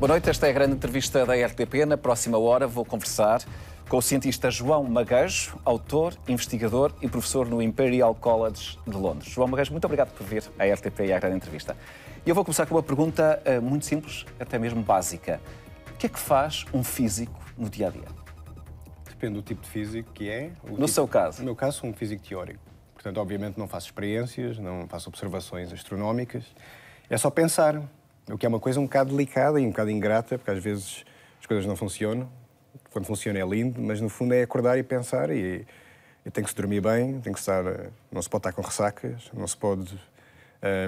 Boa noite, esta é a grande entrevista da RTP. Na próxima hora vou conversar com o cientista João Magajo, autor, investigador e professor no Imperial College de Londres. João Magajo, muito obrigado por vir à RTP e à grande entrevista. E eu vou começar com uma pergunta eh, muito simples, até mesmo básica. O que é que faz um físico no dia a dia? Depende do tipo de físico que é. No tipo... seu caso? No meu caso, sou um físico teórico. Portanto, obviamente, não faço experiências, não faço observações astronómicas. É só pensar. O que é uma coisa um bocado delicada e um bocado ingrata, porque às vezes as coisas não funcionam. Quando funciona é lindo, mas no fundo é acordar e pensar e, e tem que se dormir bem, tem que estar, não se pode estar com ressacas, não se pode,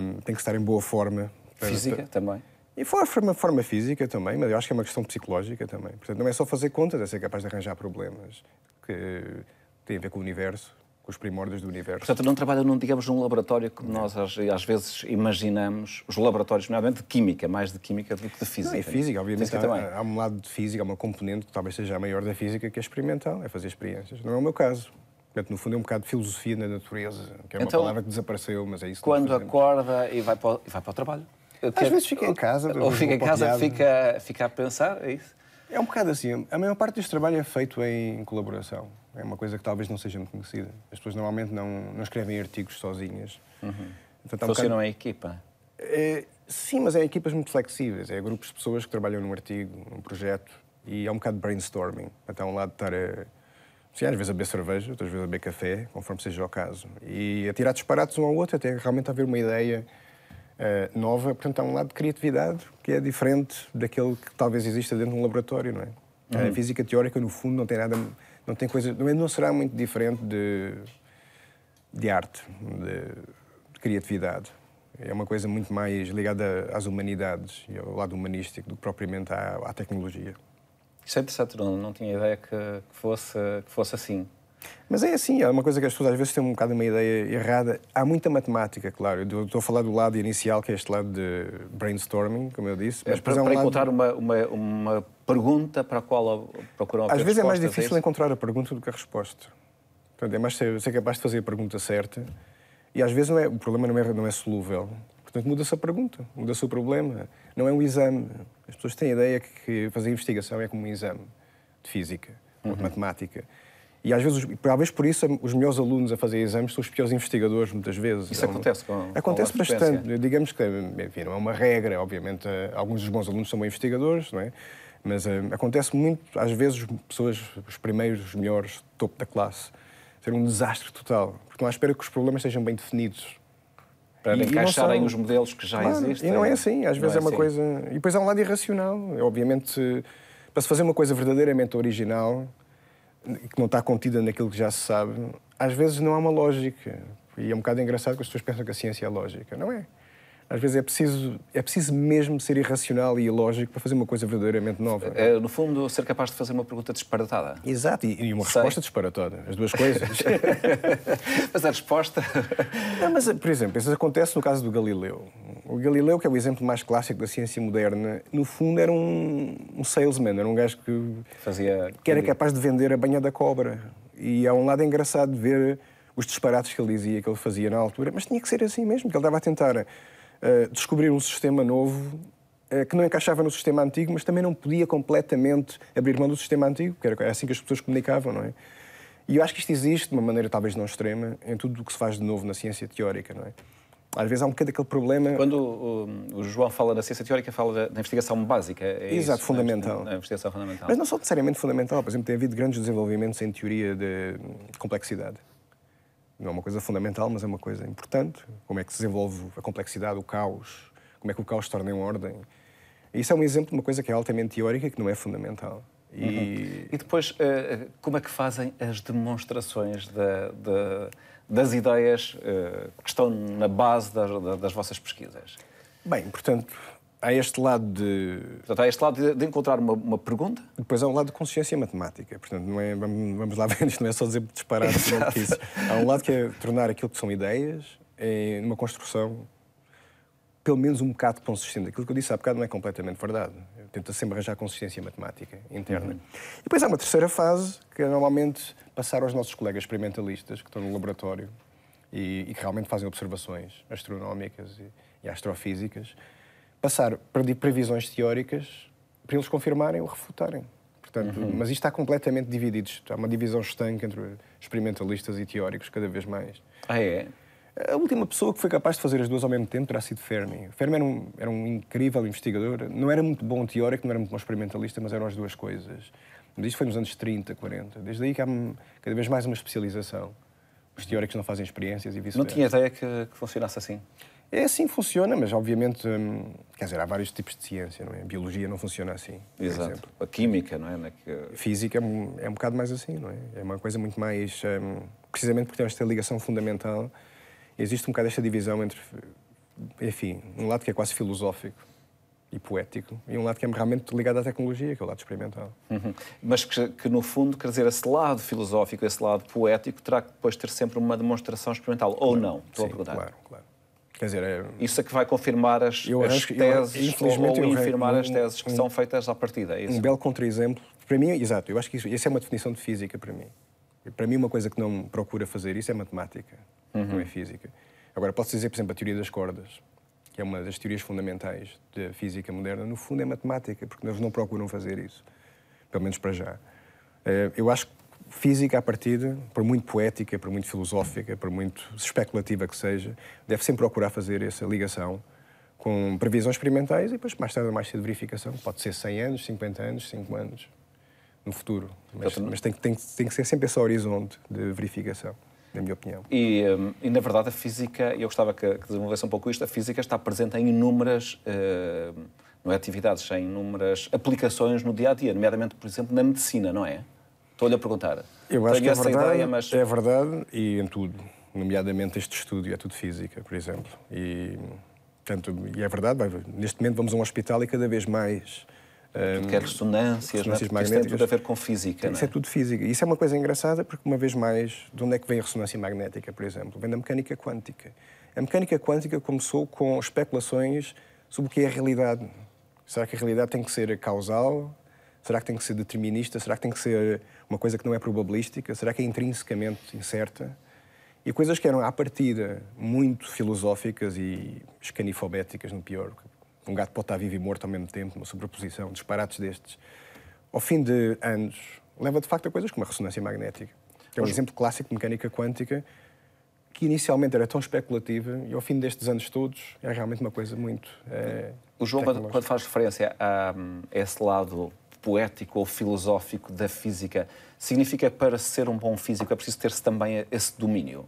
um, tem que estar em boa forma. Física para... também. E foi uma forma física também, mas eu acho que é uma questão psicológica também. Portanto, não é só fazer contas, é ser capaz de arranjar problemas que têm a ver com o universo, com os primórdios do universo. Portanto, não trabalha num digamos, num laboratório que não. nós às, às, vezes imaginamos, os laboratórios, nomeadamente de química, mais de química do que de física. Não, é física, obviamente. Física há, há, um lado de física, há uma componente que talvez seja a maior da física, que é experimental, é fazer experiências. Não é o meu caso. Portanto, no fundo, é um bocado de filosofia na natureza, que é uma então, palavra que desapareceu, mas é isso que Quando acorda e vai para o, vai para o trabalho? Às vezes fica em casa. Ou fica em casa, fica, fica a pensar, é isso? É um bocado assim. A maior parte deste trabalho é feito em colaboração. É uma coisa que talvez não seja muito conhecida. As pessoas normalmente não, não escrevem artigos sozinhas. Uhum. Então, Funcionam um bocado... em equipa? É, sim, mas é equipas muito flexíveis. É grupos de pessoas que trabalham num artigo, num projeto, e é um bocado de brainstorming. Então, um lado de estar a... Sim, às vezes a beber cerveja, outras vezes a beber café, conforme seja o caso. E a tirar disparados um ao outro até realmente haver uma ideia uh, nova. Portanto, há um lado de criatividade que é diferente daquele que talvez exista dentro de um laboratório, não é? Uhum. A física teórica, no fundo, não tem nada não tem coisa, não será muito diferente de, de arte, de, de criatividade. É uma coisa muito mais ligada às humanidades e ao lado humanístico do que propriamente à, à tecnologia. certo Saturno não, não tinha ideia que, que, fosse, que fosse assim. Mas é assim, é uma coisa que as pessoas às vezes têm um bocado uma ideia errada. Há muita matemática, claro. Eu estou a falar do lado inicial, que é este lado de brainstorming, como eu disse. Mas, para, é um para lado... encontrar uma, uma, uma, pergunta para a qual procuram Às vezes é mais é difícil encontrar a pergunta do que a resposta. Portanto, é mais ser, ser, capaz de fazer a pergunta certa e às vezes não é, o problema não é, não é solúvel. Portanto, muda-se a pergunta, muda-se o problema. Não é um exame. As pessoas têm a ideia que fazer investigação é como um exame de física uhum. ou de uhum. matemática. E às vezes, talvez por isso, os melhores alunos a fazer exames são os piores investigadores, muitas vezes. Isso é uma... acontece com Acontece com bastante. Digamos que, enfim, não é uma regra, obviamente. Eh, alguns dos bons alunos são investigadores, não é? Mas um, eh, acontece muito, às vezes, pessoas, os primeiros, os melhores, topo da classe, ser um desastre total. Porque não há espera que os problemas sejam bem definidos. Para e, encaixarem e os modelos que já claro, existem. E não é assim, às vezes é, é, uma assim. coisa. E depois há um lado irracional. É obviamente, para se fazer uma coisa verdadeiramente original, que não está contida naquilo que já se sabe, às vezes não há uma lógica. E é um bocado engraçado que as pessoas pensam que a ciência é lógica. Não é. Às vezes é preciso, é preciso mesmo ser irracional e ilógico para fazer uma coisa verdadeiramente nova. É, no fundo, ser capaz de fazer uma pergunta disparatada. Exato, e, e uma Sei. resposta disparatada. As duas coisas. mas a resposta. Não, mas, por exemplo, isso acontece no caso do Galileu. O Galileu, que é o exemplo mais clássico da ciência moderna, no fundo era um, um salesman, era um gajo que, Fazia... que era capaz de vender a banha da cobra. E há um lado engraçado de ver os disparates que ele dizia, que ele fazia na altura, mas tinha que ser assim mesmo, que ele estava a tentar eh, descobrir um sistema novo eh, que não encaixava no sistema antigo, mas também não podia completamente abrir mão do sistema antigo, que era assim que as pessoas comunicavam, não é? E eu acho que isto existe de uma maneira talvez não extrema em tudo o que se faz de novo na ciência teórica, não é? Às vezes há um bocado aquele problema. Quando o, o João fala da ciência teórica, fala da investigação básica. É Exato, isso, fundamental. investigação fundamental. Mas não só necessariamente fundamental. Por exemplo, tem havido grandes desenvolvimentos em teoria de complexidade não é uma coisa fundamental, mas é uma coisa importante. Como é que se desenvolve a complexidade, o caos, como é que o caos se torna em ordem. Isso é um exemplo de uma coisa que é altamente teórica que não é fundamental. E, uhum. e depois, eh, como é que fazem as demonstrações das ideias eh, que estão na base das, das vossas pesquisas? Bem, portanto, há este lado de. Portanto, há este lado de, encontrar uma, uma, pergunta. Depois há um lado de consciência matemática. Portanto, não é, vamos, lá ver, isto não é só dizer disparar é Há um lado que é tornar aquilo que são ideias em uma construção pelo menos um bocado consistente. Aquilo que eu disse há bocado não é completamente verdade. Eu tento sempre arranjar consistência matemática interna. Uhum. E depois há uma terceira fase, que é normalmente passar aos nossos colegas experimentalistas que estão no laboratório e, e que realmente fazem observações astronómicas e, e astrofísicas passar, para previsões teóricas para eles confirmarem ou refutarem. Portanto, uhum. Mas isto está completamente dividido. Há uma divisão estanque entre experimentalistas e teóricos, cada vez mais. Ah, é? A última pessoa que foi capaz de fazer as duas ao mesmo tempo terá sido Fermi. Fermi era um, era um incrível investigador. Não era muito bom teórico, não era muito bom experimentalista, mas eram as duas coisas. Mas isto foi nos anos 30, 40. Desde aí que há cada vez mais uma especialização. Os teóricos não fazem experiências e vice-versa. Não tinha ideia que, que funcionasse assim? É assim que funciona, mas obviamente, hum, quer dizer, há vários tipos de ciência, não é? A biologia não funciona assim. Exato. A química, não é? Na que... Física é, é um bocado mais assim, não é? É uma coisa muito mais. Hum, precisamente porque tem esta ligação fundamental, existe um bocado esta divisão entre. Enfim, um lado que é quase filosófico e poético, e um lado que é realmente ligado à tecnologia, que é o lado experimental. Uhum. Mas que, que, no fundo, quer dizer, esse lado filosófico, esse lado poético, terá que depois ter sempre uma demonstração experimental, ou claro. não? Estou Sim, a perguntar. Claro, claro. Quer dizer, é... Isso é que vai confirmar as, eu as teses eu, infelizmente, ou, ou as teses que um, são feitas à partida. É um belo contra-exemplo. Para mim, exato, eu acho que isso, isso é uma definição de física para mim. Para mim, uma coisa que não procura fazer isso é matemática, uhum. não é física. Agora, posso dizer, por exemplo, a teoria das cordas, que é uma das teorias fundamentais da física moderna, no fundo é matemática, porque eles não procuram fazer isso, pelo menos para já. Eh, eu acho que física, à partida, por muito poética, por muito filosófica, por muito especulativa que seja, deve sempre procurar fazer essa ligação com previsões experimentais e depois, mais tarde ou mais cedo, verificação. Pode ser 100 anos, 50 anos, 5 anos no futuro. Mas, mas tem, tem, tem, que ser sempre esse horizonte de verificação, na minha opinião. E, hum, e na verdade, a física, eu gostava que, que desenvolvesse um pouco isto, a física está presente em inúmeras. Uh, não é atividades, em inúmeras aplicações no dia a dia, nomeadamente, por exemplo, na medicina, não é? Estou-lhe a perguntar. Eu acho que é verdade, ideia, mas... é verdade e em tudo, nomeadamente este estúdio, é tudo física, por exemplo. E, portanto, e é verdade, neste momento vamos a um hospital e cada vez mais um, é ressonâncias, magnéticas. Isso tem tudo a ver com física. É? Isso é? é? tudo física. Isso é uma coisa engraçada porque, uma vez mais, de onde é que vem a ressonância magnética, por exemplo? Vem da mecânica quântica. A mecânica quântica começou com especulações sobre o que é a realidade. Será que a realidade tem que ser causal? Será que tem que ser determinista? Será que tem que ser uma coisa que não é probabilística? Será que é intrinsecamente incerta? E coisas que eram, à partida, muito filosóficas e escanifobéticas, no pior. Um gato pode estar vivo e morto ao mesmo tempo, uma sobreposição, disparates destes. Ao fim de anos, leva de facto a coisas como a ressonância magnética, que é um exemplo clássico de mecânica quântica, que inicialmente era tão especulativa e ao fim destes anos todos é realmente uma coisa muito. É, o João, quando, faz referência a, a esse lado poético ou filosófico da física. Significa que para ser um bom físico é preciso ter-se também esse domínio.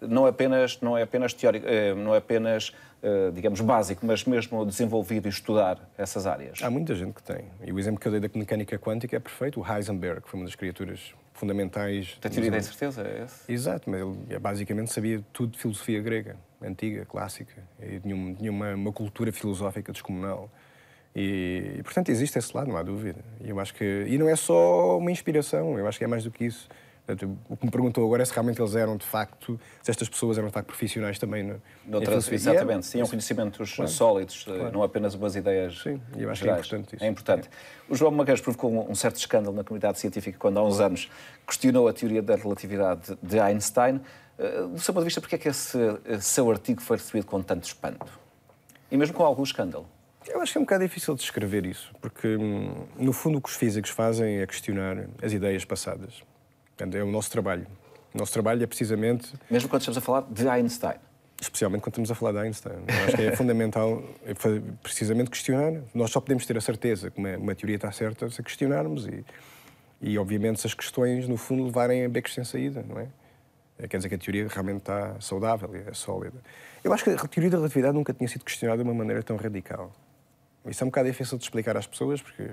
Não é apenas, não é apenas teórico, eh, não é apenas, eh, digamos, básico, mas mesmo desenvolvido e estudar essas áreas. Há muita gente que tem. E o exemplo que eu dei da mecânica quântica é perfeito. O Heisenberg, que foi uma das criaturas fundamentais. Da teoria da incerteza, é esse? Exato, mas ele é, basicamente sabia tudo de filosofia grega, antiga, clássica, e tinha uma, uma cultura filosófica descomunal. E, portanto, existe esse lado, não há dúvida. E eu acho que. E não é só uma inspiração, eu acho que é mais do que isso. Portanto, o que me perguntou agora é se realmente eles eram, de facto, se estas pessoas eram, de facto, profissionais também. No, Doutora, exatamente, tinham conhecimentos claro, sólidos, eh, claro. não apenas umas ideias Sim, eu acho gerais. que é importante isso. É importante. É. O João Magalhães provocou um, um certo escândalo na comunidade científica quando, há uns anos, questionou a teoria da relatividade de Einstein. Eh, do seu ponto de vista, porquê é que esse seu artigo foi recebido com tanto espanto? E mesmo com algum escândalo? Eu acho que é um bocado difícil descrever isso, porque, hum, no fundo, o que os físicos fazem é questionar as ideias passadas. É o nosso trabalho. O nosso trabalho é precisamente. Mesmo quando estamos a falar de Einstein. Especialmente quando estamos a falar de Einstein. Eu acho que é fundamental, é precisamente, questionar. Nós só podemos ter a certeza que uma, é, uma teoria está certa se a questionarmos e, e, obviamente, se as questões, no fundo, levarem a becos sem saída, não é? é quer dizer que a teoria realmente está saudável, é sólida. Eu acho que a teoria da relatividade nunca tinha sido questionada de uma maneira tão radical. Isso é um bocado difícil de explicar às pessoas, porque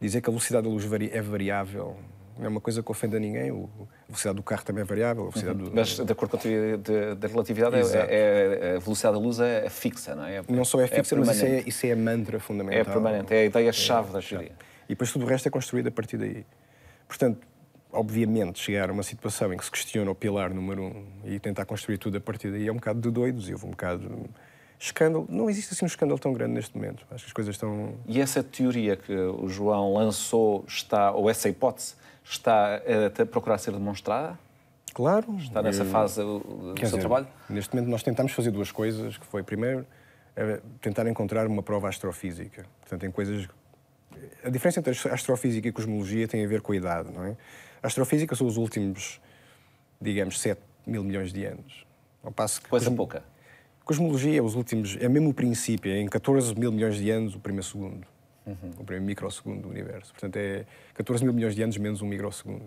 dizer que a velocidade da luz é variável não é uma coisa que ofenda ninguém. A velocidade do carro também é variável. Uhum. Do... Mas, de acordo com a teoria da relatividade, é, é, é, a velocidade da luz é, é fixa, não é? é não só é, é fixa, é mas isso é, isso é a mantra fundamental. É permanente, é a ideia-chave da teoria. E depois tudo o resto é construído a partir daí. Portanto, obviamente, chegar a uma situação em que se questiona o pilar número um e tentar construir tudo a partir daí é um bocado de doidos. Eu vou um bocado escândalo. Não existe assim um escândalo tão grande neste momento. Acho que as coisas estão. E essa teoria que o João lançou está, ou essa hipótese, está a procurar ser demonstrada? Claro. Está nessa eu... Eh, fase do Quer seu dizer, trabalho? Neste momento nós tentamos fazer duas coisas, que foi primeiro eh, tentar encontrar uma prova astrofísica. Portanto, em coisas a diferença entre a astrofísica e cosmologia tem a ver com a idade, não é? A astrofísica são os últimos, digamos, 7 mil milhões de anos. Ao passo que Coisa cosmo... pouca. Cosmologia é os últimos, é mesmo o princípio, é em 14 mil milhões de anos o primeiro segundo, uhum. o primeiro microsegundo do universo. Portanto, é 14 mil milhões de anos menos um microsegundo.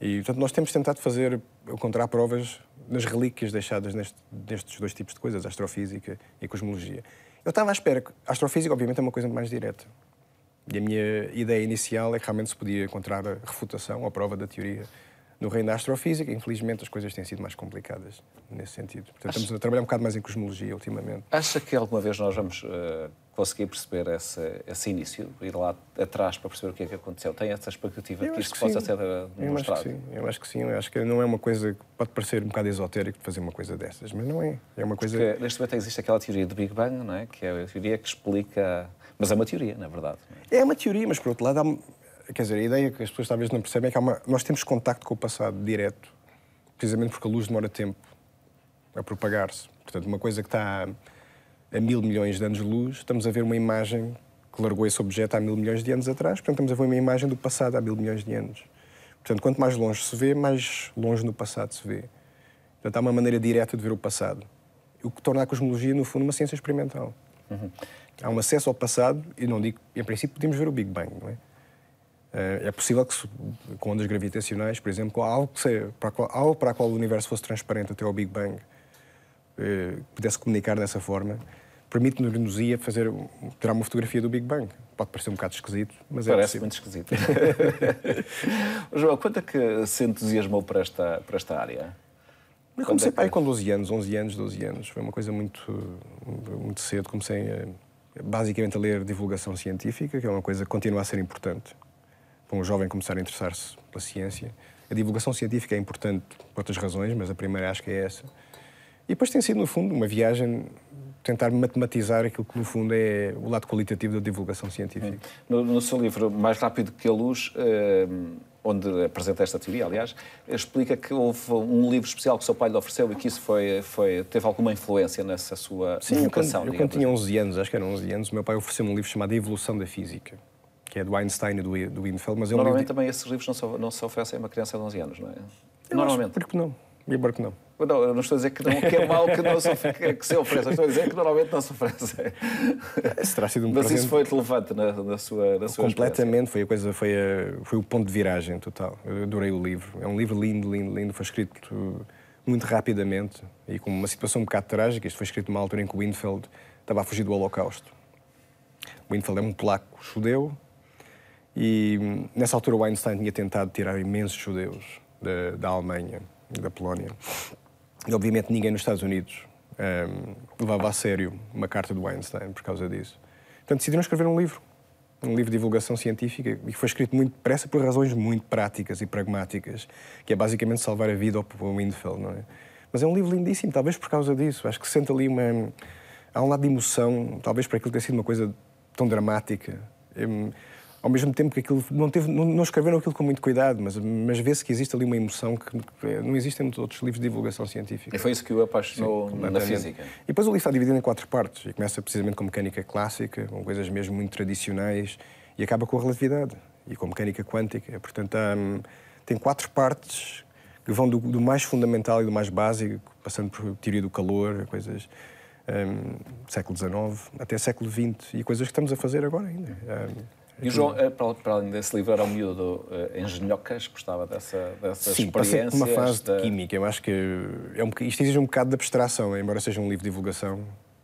E, portanto, nós temos tentado fazer, encontrar provas nas relíquias deixadas neste, nestes dois tipos de coisas, astrofísica e cosmologia. Eu estava à espera, a astrofísica, obviamente, é uma coisa mais direta. E a minha ideia inicial é que realmente se podia encontrar a refutação, a prova da teoria no reino da astrofísica, infelizmente, as coisas têm sido mais complicadas nesse sentido. Portanto, Acho... estamos a trabalhar um bocado mais em cosmologia ultimamente. Acha que alguma vez nós vamos uh, conseguir perceber esse, esse, início, ir lá atrás para perceber o que é que aconteceu? Tem essa expectativa de que isto que possa sim. ser eh, demonstrado? Eu acho que sim, eu acho que não é uma coisa que pode parecer um bocado esotérico de fazer uma coisa dessas, mas não é. É uma coisa. Porque neste momento existe aquela teoria do Big Bang, não é? Que é a teoria que explica. Mas é uma teoria, na verdade. É? é uma teoria, mas por outro lado, há quer dizer, a ideia que as pessoas talvez não percebem é que uma, nós temos contacto com o passado direto, precisamente porque a luz demora tempo a propagar-se. Portanto, uma coisa que está a, a mil milhões de anos-luz, estamos a ver uma imagem que largou esse objeto há mil milhões de anos atrás, portanto, estamos a ver uma imagem do passado há mil milhões de anos. Portanto, quanto mais longe se vê, mais longe no passado se vê. Portanto, há uma maneira direta de ver o passado. O que torna a cosmologia, no fundo, uma ciência experimental. Uhum. Há um acesso ao passado, e não digo, em princípio, podemos ver o Big Bang, não é? Eh, é possível que com ondas gravitacionais, por exemplo, algo, que seja, para, qual, algo para a qual o universo fosse transparente até ao Big Bang, eh, pudesse comunicar dessa forma, permite-nos a fazer, tirar uma fotografia do Big Bang. Pode parecer um bocado esquisito, mas Parece é Parece muito esquisito. João, quanto é que se entusiasmou por esta, esta área? Eu comecei é que... com 12 anos, 11 anos, 12 anos. Foi uma coisa muito, muito cedo. Comecei basicamente a ler divulgação científica, que é uma coisa que continua a ser importante para um jovem começar a interessar-se pela ciência. A divulgação científica é importante por outras razões, mas a primeira acho que é essa. E depois tem sido, no fundo, uma viagem tentar matematizar aquilo que, no fundo, é o lado qualitativo da divulgação científica. Hum. No, no seu livro, Mais Rápido que a Luz, eh, onde apresenta esta teoria, aliás, explica que houve um livro especial que o seu pai lhe ofereceu e que isso foi, foi, teve alguma influência nessa sua Sim, educação. Sim, eu, quando, eu quando tinha 11 assim. anos, acho que eram 11 anos, meu pai ofereceu-me um livro chamado Evolução da Física que é do Einstein e do, do Infeld. Mas é Normalmente li... também esses livros não se, não se oferecem a uma criança de 11 anos, não é? Eu Normalmente. Acho, porque não? E porque não? Não, eu não estou a dizer que, não, que é mau que, não se, que se ofereça, estou a dizer que normalmente não se oferece. Se terá sido um Mas presente... isso foi relevante na, na sua na sua Completamente, foi a coisa, foi, a, foi o ponto de viragem total. Eu adorei o livro. É um livro lindo, lindo, lindo. Foi escrito muito rapidamente e com uma situação um bocado trágica. Isto foi escrito numa altura em que o Winfeld estava a fugir do Holocausto. O Winfeld é um polaco judeu e hum, nessa altura o Einstein tinha tentado tirar imensos judeus da, da Alemanha, da Polónia. E obviamente ninguém nos Estados Unidos um, levava a sério uma carta do Einstein por causa disso. Portanto, decidiram escrever um livro, um livro de divulgação científica, e foi escrito muito depressa por razões muito práticas e pragmáticas, que é basicamente salvar a vida ao Windfell, não é? Mas é um livro lindíssimo, talvez por causa disso. Acho que sente ali uma. Hum, há um lado de emoção, talvez por aquilo ter sido uma coisa tão dramática. Eu hum, ao mesmo tempo que aquilo não, teve, não, não escreveram aquilo com muito cuidado, mas, mas vê-se que existe ali uma emoção que é, não existe em outros livros de divulgação científica. E foi isso que o apaixonou Sim, na física. E depois o livro está dividido em quatro partes e começa precisamente com mecânica clássica, com coisas mesmo muito tradicionais e acaba com a relatividade e com mecânica quântica. Portanto, hum, tem quatro partes que vão do, do, mais fundamental e do mais básico, passando por teoria do calor, coisas um, século XIX até século XX e coisas que estamos a fazer agora ainda. Um, e o João, eh, para, para além desse livro, era um miúdo uh, engenhocas, gostava dessa, dessa Sim, experiência. Sim, uma fase da... de química. Eu acho que é um, isto exige um bocado de abstração, embora seja um livro de divulgação,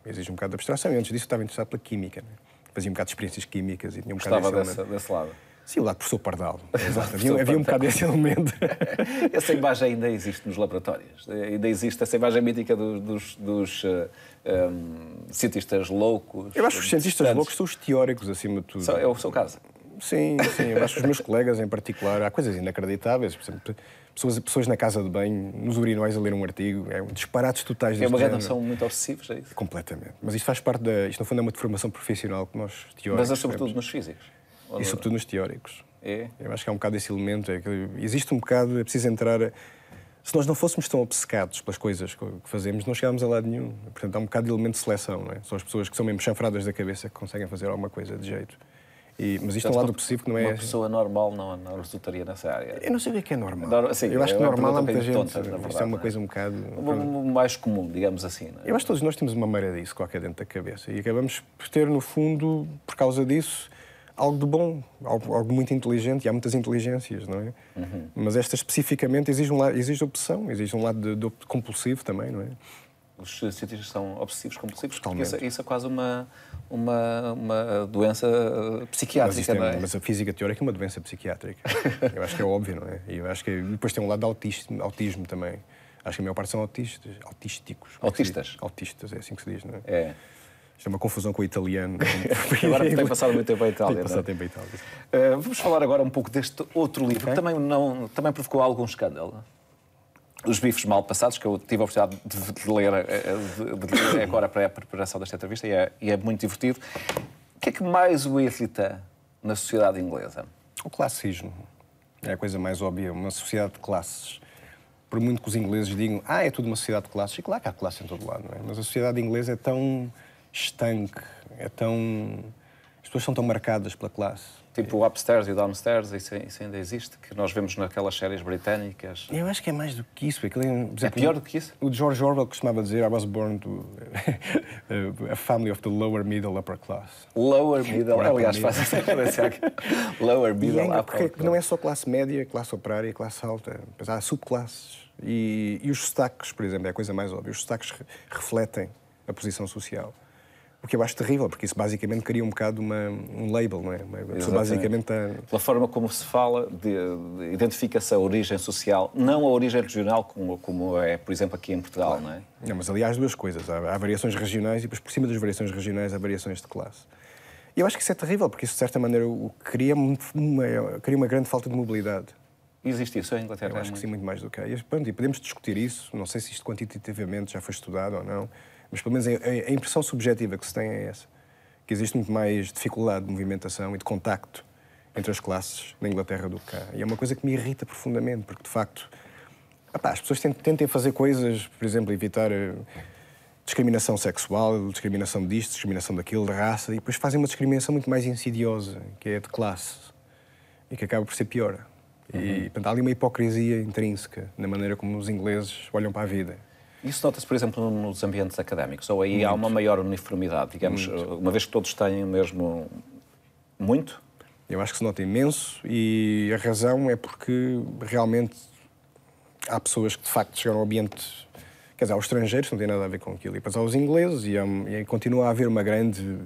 exige um bocado de abstração. E antes disso eu estava interessado pela química. Né? Fazia um bocado de experiências químicas e tinha um gostava bocado de dessa, desse lado. Sim, o lado professor Pardal. Exato, havia, havia um bocado esse elemento. essa imagem ainda existe nos laboratórios. Ainda existe essa imagem mítica dos, dos, dos um, eh, ehm, cientistas loucos. Eu acho que os cientistas loucos são os teóricos, acima de tudo. é o seu caso. Sim, sim. Eu acho que os meus colegas, em particular, há coisas inacreditáveis. Por exemplo, pessoas, pessoas na casa de banho, nos urinóis a ler um artigo, é um disparates totais. É uma género. muito obsessiva é isso? Completamente. Mas isto faz parte da. Isto, no fundo, é uma deformação profissional que nós teóricos. Mas, sobretudo, nos físicos. Ou e sobretudo nos teóricos. É? Eu acho que há é um bocado esse elemento. É que existe um bocado, é preciso entrar. Se nós não fôssemos tão obcecados pelas coisas que fazemos, não chegámos a lado nenhum. Portanto, há um bocado de elemento de seleção, não é? São as pessoas que são mesmo chanfradas da cabeça que conseguem fazer alguma coisa de jeito. E, mas isto é um lado possível que não é. Uma pessoa normal não, não resultaria nessa área. Eu não sei o que é, é normal. Não, sim, eu acho que é normal há muita gente. Tonta, verdade, isto é uma coisa um bocado. Mais comum, digamos assim. É? Eu acho que todos nós temos uma maré disso qualquer dentro da cabeça. E acabamos por ter, no fundo, por causa disso algo de bom, algo, algo, muito inteligente, e há muitas inteligências, não é? Uhum. Mas esta especificamente exige, um lado, exige obsessão, exige um lado de, de compulsivo também, não é? Os cientistas são obsessivos, compulsivos, Totalmente. porque isso, isso, é quase uma, uma, uma doença eh, psiquiátrica, mas, é, é? mas a física teórica é uma doença psiquiátrica. eu acho que é óbvio, não é? E eu acho que depois tem um lado de autismo, autismo também. Acho que a maior parte são autistas, autísticos. Autistas? É? Autistas, é assim que se diz, não é? É. Isto é uma confusão com o italiano. agora tem passado muito tempo em Itália. Tem passado é? tempo em Itália. Uh, vamos falar agora um pouco deste outro livro, okay. que também, não, também provocou algum escândalo. Os Bifes Mal Passados, que eu tive a oportunidade de, ler, eh, eh, de, de ler agora para a preparação desta entrevista, e é, e é muito divertido. O que é que mais o irrita na sociedade inglesa? O classismo. É a coisa mais óbvia. Uma sociedade de classes por muito que os ingleses digam, ah, é tudo uma sociedade de classes, e claro que há classes em todo lado, não é? Mas a sociedade inglesa é tão estanque, é tão. As pessoas são tão marcadas pela classe. Tipo o upstairs e o downstairs, isso, é- isso ainda existe, que nós vemos naquelas séries britânicas. Eu acho que é mais do que isso. aquele é é exemplo, é pior do que isso? O George Orwell costumava dizer: I was born to a family of the lower middle upper class. Lower middle, aliás, faz essa referência aqui. Lower middle upper porque class. Não é só classe média, classe operária, classe alta. Mas há subclasses. E, e os sotaques, por exemplo, é a coisa mais óbvia. Os sotaques refletem a posição social. O que eu acho terrível, porque isso basicamente cria um bocado uma, um label, não é? Uma pessoa basicamente a Pela forma como se fala, identifica-se a origem social, não a origem regional, como, como é, por exemplo, aqui em Portugal, claro. não é? Não, mas aliás, duas coisas. Há, há variações regionais e depois, por cima das variações regionais, há variações de classe. E eu acho que isso é terrível, porque isso, de certa maneira, cria uma, cria uma grande falta de mobilidade. Existe isso em Inglaterra? Eu acho é que sim, muito mais do que há. E, pronto, e podemos discutir isso, não sei se isto quantitativamente já foi estudado ou não, mas pelo menos a, impressão subjetiva que se tem é essa. Que existe muito mais dificuldade de movimentação e de contacto entre as classes na Inglaterra do que cá. E é uma coisa que me irrita profundamente, porque de facto apá, as pessoas tentem fazer coisas, por exemplo, evitar eh, discriminação sexual, discriminação disto, discriminação daquilo, de raça, e depois fazem uma discriminação muito mais insidiosa, que é de classe, e que acaba por ser pior. E uhum. portanto, há ali uma hipocrisia intrínseca na maneira como os ingleses olham para a vida. Isso nota-se, por exemplo, nos ambientes académicos? Ou aí muito. há uma maior uniformidade, digamos, muito. uma vez que todos têm o mesmo. Muito? Eu acho que se nota imenso e a razão é porque realmente há pessoas que de facto chegaram ao ambiente. Quer dizer, aos estrangeiros não tem nada a ver com aquilo. E depois aos ingleses e, e continua a haver uma grande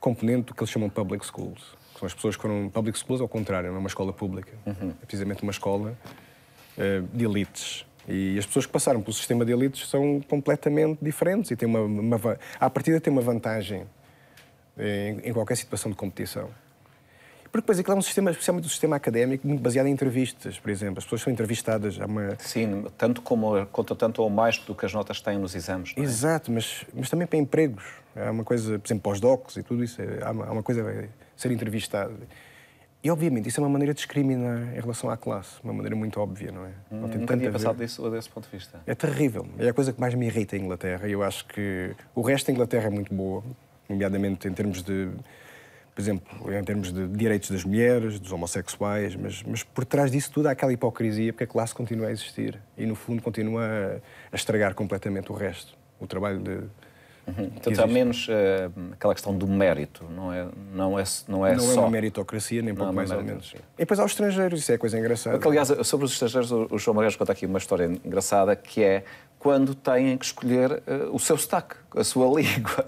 componente do que eles chamam public schools. Que são as pessoas que foram public schools ao contrário, não é uma escola pública. Uhum. É precisamente uma escola uh, de elites e as pessoas que passaram pelo sistema de elites são completamente diferentes e têm uma, uma, à partida têm uma vantagem eh, em, em qualquer situação de competição. Porque depois aquilo é um sistema, especialmente o um sistema académico, muito baseado em entrevistas, por exemplo. As pessoas são entrevistadas. Há uma... Sim, tanto como, conta tanto ou mais do que as notas têm nos exames. É? Exato, mas, mas também para empregos. Há uma coisa, por exemplo, para os docs e tudo isso. É, há uma, há uma coisa a ser entrevistado. E obviamente isso é uma maneira de discriminar em relação à classe, uma maneira muito óbvia, não é? Hum, não tem nunca tinha passado disso, desse ponto de vista. É terrível. É a coisa que mais me irrita em Inglaterra. Eu acho que o resto da Inglaterra é muito boa, nomeadamente em termos de, por exemplo, em termos de direitos das mulheres, dos homossexuais, mas, mas por trás disso tudo há aquela hipocrisia, porque a classe continua a existir e no fundo continua a estragar completamente o resto, o trabalho de Uhum. Portanto, há menos uh, aquela questão do mérito, não é, não é, não é não é só... Não é uma meritocracia, nem pouco é mais ou menos. E depois aos estrangeiros, isso é coisa engraçada. Porque, aliás, sobre os estrangeiros, o João Magalhães conta aqui uma história engraçada, que é quando têm que escolher uh, o seu sotaque, a sua língua,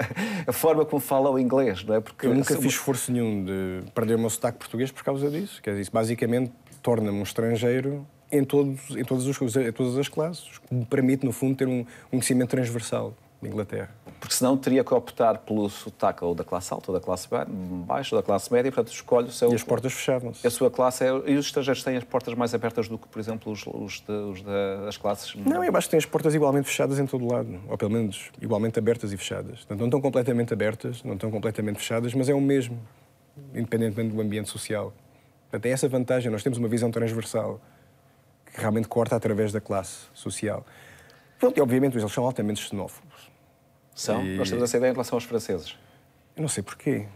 a forma como falam o inglês, não é? Porque eu nunca fiz esforço nenhum de perder o meu sotaque português por causa disso. Quer dizer, isso basicamente torna-me um estrangeiro em, todos, em, todas as, em todas as classes, que me permite, no fundo, ter um, um conhecimento transversal de Inglaterra. Porque senão teria que optar pelo sotaque ou da classe alta, ou da classe baixa, ou da classe média, portanto escolhe o seu... E as portas fechavam-se. A sua classe é... E os estrangeiros têm as portas mais abertas do que, por exemplo, os, os, de, os das classes... Não, eu acho que têm as portas igualmente fechadas em todo lado, ou pelo menos igualmente abertas e fechadas. Portanto, não estão completamente abertas, não estão completamente fechadas, mas é o mesmo, independentemente do ambiente social. Portanto, é essa vantagem, nós temos uma visão transversal que realmente corta através da classe social. Pronto, e obviamente eles são altamente xenófobos. São? E... Nós temos essa ideia em relação aos franceses. Eu não sei porquê.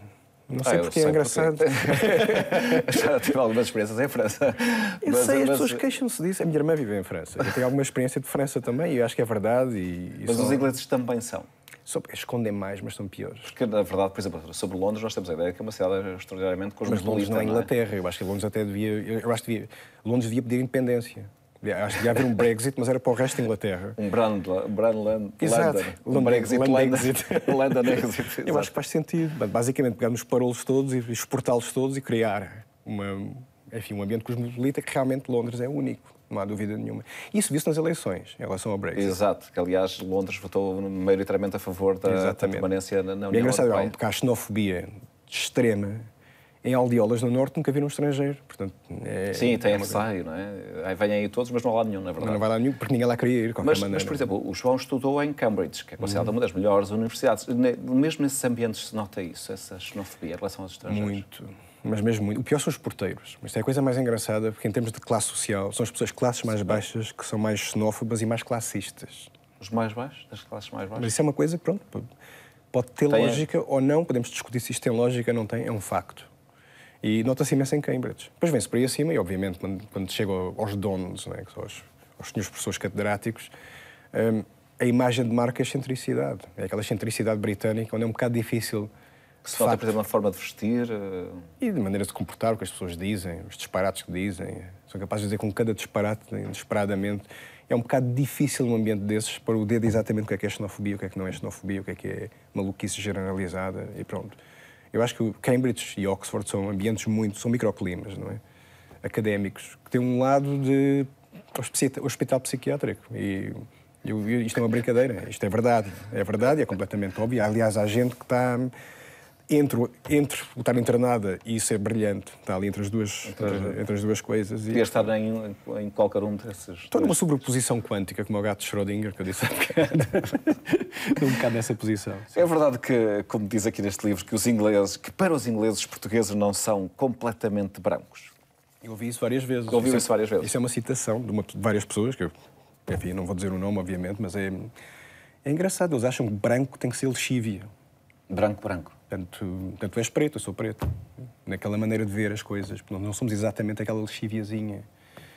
Não ah, sei ah, porque é sei é engraçado. Porque... Já tive algumas experiências em França. Eu mas, sei, mas... as pessoas queixam-se disso. A minha irmã vive em França. Eu tenho alguma experiência de França também e eu acho que é verdade. E, e mas são... os ingleses também são. Só escondem mais, mas são piores. Porque, na verdade, por exemplo, sobre Londres, nós temos a ideia que é uma cidade extraordinariamente cosmopolita. Mas Londres não é Inglaterra. Não é? Eu acho que Londres até devia... Eu acho que devia... Londres devia pedir independência. É, acho que ia haver um Brexit, mas era para o resto da Inglaterra. Um Brandland. Exato. Um Brexit, London, Exit. Eu acho que faz sentido. Basicamente, pegarmos parolos todos e exportá-los todos e criar uma, enfim, um ambiente cosmopolita que realmente Londres é único. Não há dúvida nenhuma. Isso viu-se nas eleições em relação ao Brexit. Exato, que aliás Londres votou maioritariamente a favor da, da permanência na é União Europeia. É engraçado, há um xenofobia extrema em aldeolas no Norte nunca viram um estrangeiro. Portanto, é, Sim, é tem receio, não é? Aí vêm aí todos, mas não há lá nenhum, na verdade. Não, não vai lá nenhum, porque ninguém lá queria ir, mas, mas, por é? exemplo, o João estudou em Cambridge, que é considerada uhum. uma das melhores universidades. Mesmo nesses ambientes se nota isso, essa xenofobia em relação aos estrangeiros? Muito mas mesmo muito. O pior são os porteiros. Isto é a coisa mais engraçada, porque em termos de classe social, são as pessoas de classes mais baixas que são mais xenófobas e mais classistas. Os mais baixos? Das classes mais baixas? Mas isso é uma coisa pronto, pode ter tem é. lógica é. ou não, podemos discutir se isto tem lógica ou não tem, é um facto. E nota-se imenso em Cambridge. Depois vem-se para aí acima e, obviamente, quando, chega aos donos, né, que são os, os senhores professores catedráticos, um, a imagem de marca é excentricidade. É aquela excentricidade britânica onde é um bocado difícil. Se falta, por exemplo, uma forma de vestir. Eh, e de maneira de comportar, o que as pessoas dizem, os disparates que dizem. São capazes de dizer com cada disparate, desesperadamente. É um bocado difícil num ambiente desses para o dedo exatamente o que é que é xenofobia, o que é que não é xenofobia, o que é que é maluquice generalizada e pronto. Eu acho que Cambridge e Oxford são ambientes muito, são microclimas, não é? Académicos, que têm um lado de hospital psiquiátrico. E eu, isto é uma brincadeira, isto é verdade. É verdade e é completamente óbvio. Aliás, há gente que está entre, entre o estar internada e ser brilhante, está ali entre as duas, entre, entre as duas coisas. Podia e... estar em, em qualquer um desses. Estou numa sobreposição quântica, como é o gato de Schrödinger, que eu disse há bocado. Estou um bocado nessa posição. Sim. É verdade que, como diz aqui neste livro, que os ingleses, que para os ingleses, os portugueses não são completamente brancos. Eu ouvi isso várias vezes. Ouvi isso, é isso várias vezes. Isso é uma citação de, uma, de várias pessoas, que eu, enfim, não vou dizer o nome, obviamente, mas é, é engraçado. Eles acham que branco tem que ser lexívia. Branco, branco. Tanto, tanto és preto, eu sou preto. Naquela maneira de ver as coisas. Não somos exatamente aquela lexiviazinha.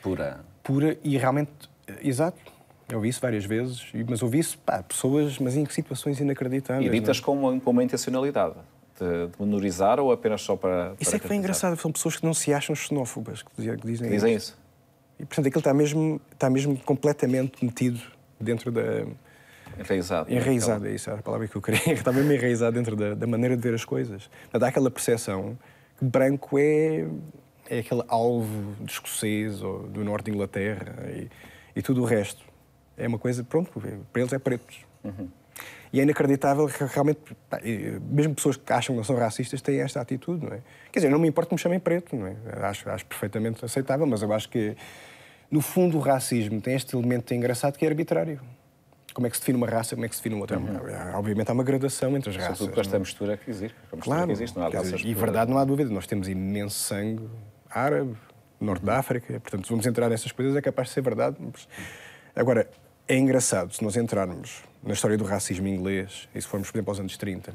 Pura. Pura e realmente. Eh, exato. Eu ouvi isso várias vezes, mas ouvi isso, pá, pessoas, mas em situações inacreditáveis. É? E ditas com, uma, com uma intencionalidade de, de ou apenas só para. para isso é que foi engraçado, são pessoas que não se acham xenófobas, que dizem, que dizem, dizem isso. isso. E, portanto, aquilo está mesmo, está mesmo completamente metido dentro da, Enraizado. Né? Enraizado, é isso, era a palavra que eu queria. Está mesmo enraizado dentro da, da, maneira de ver as coisas. dá aquela percepção que branco é, é aquele alvo de escocês ou do norte de Inglaterra e, e tudo o resto. É uma coisa, pronto, para eles é pretos. Uhum. E é inacreditável que realmente, mesmo pessoas que acham que não são racistas têm esta atitude, não é? Quer dizer, não me importa que me chamem preto, não é? Acho, acho perfeitamente aceitável, mas eu acho que, no fundo, o racismo tem este elemento engraçado que é arbitrário como é que se define uma raça, como é que se define outra. Uhum. É, é, obviamente há uma gradação entre as Sobretudo raças. Sobretudo com esta não? É? mistura que existe. Claro, que existe, não há raças e verdade não há dúvida, nós temos imenso sangue árabe, norte da uhum. África, portanto, se vamos entrar nessas coisas é capaz de ser verdade. Mas... Agora, é engraçado, se nós entrarmos na história do racismo inglês, e se formos, por exemplo, aos anos 30,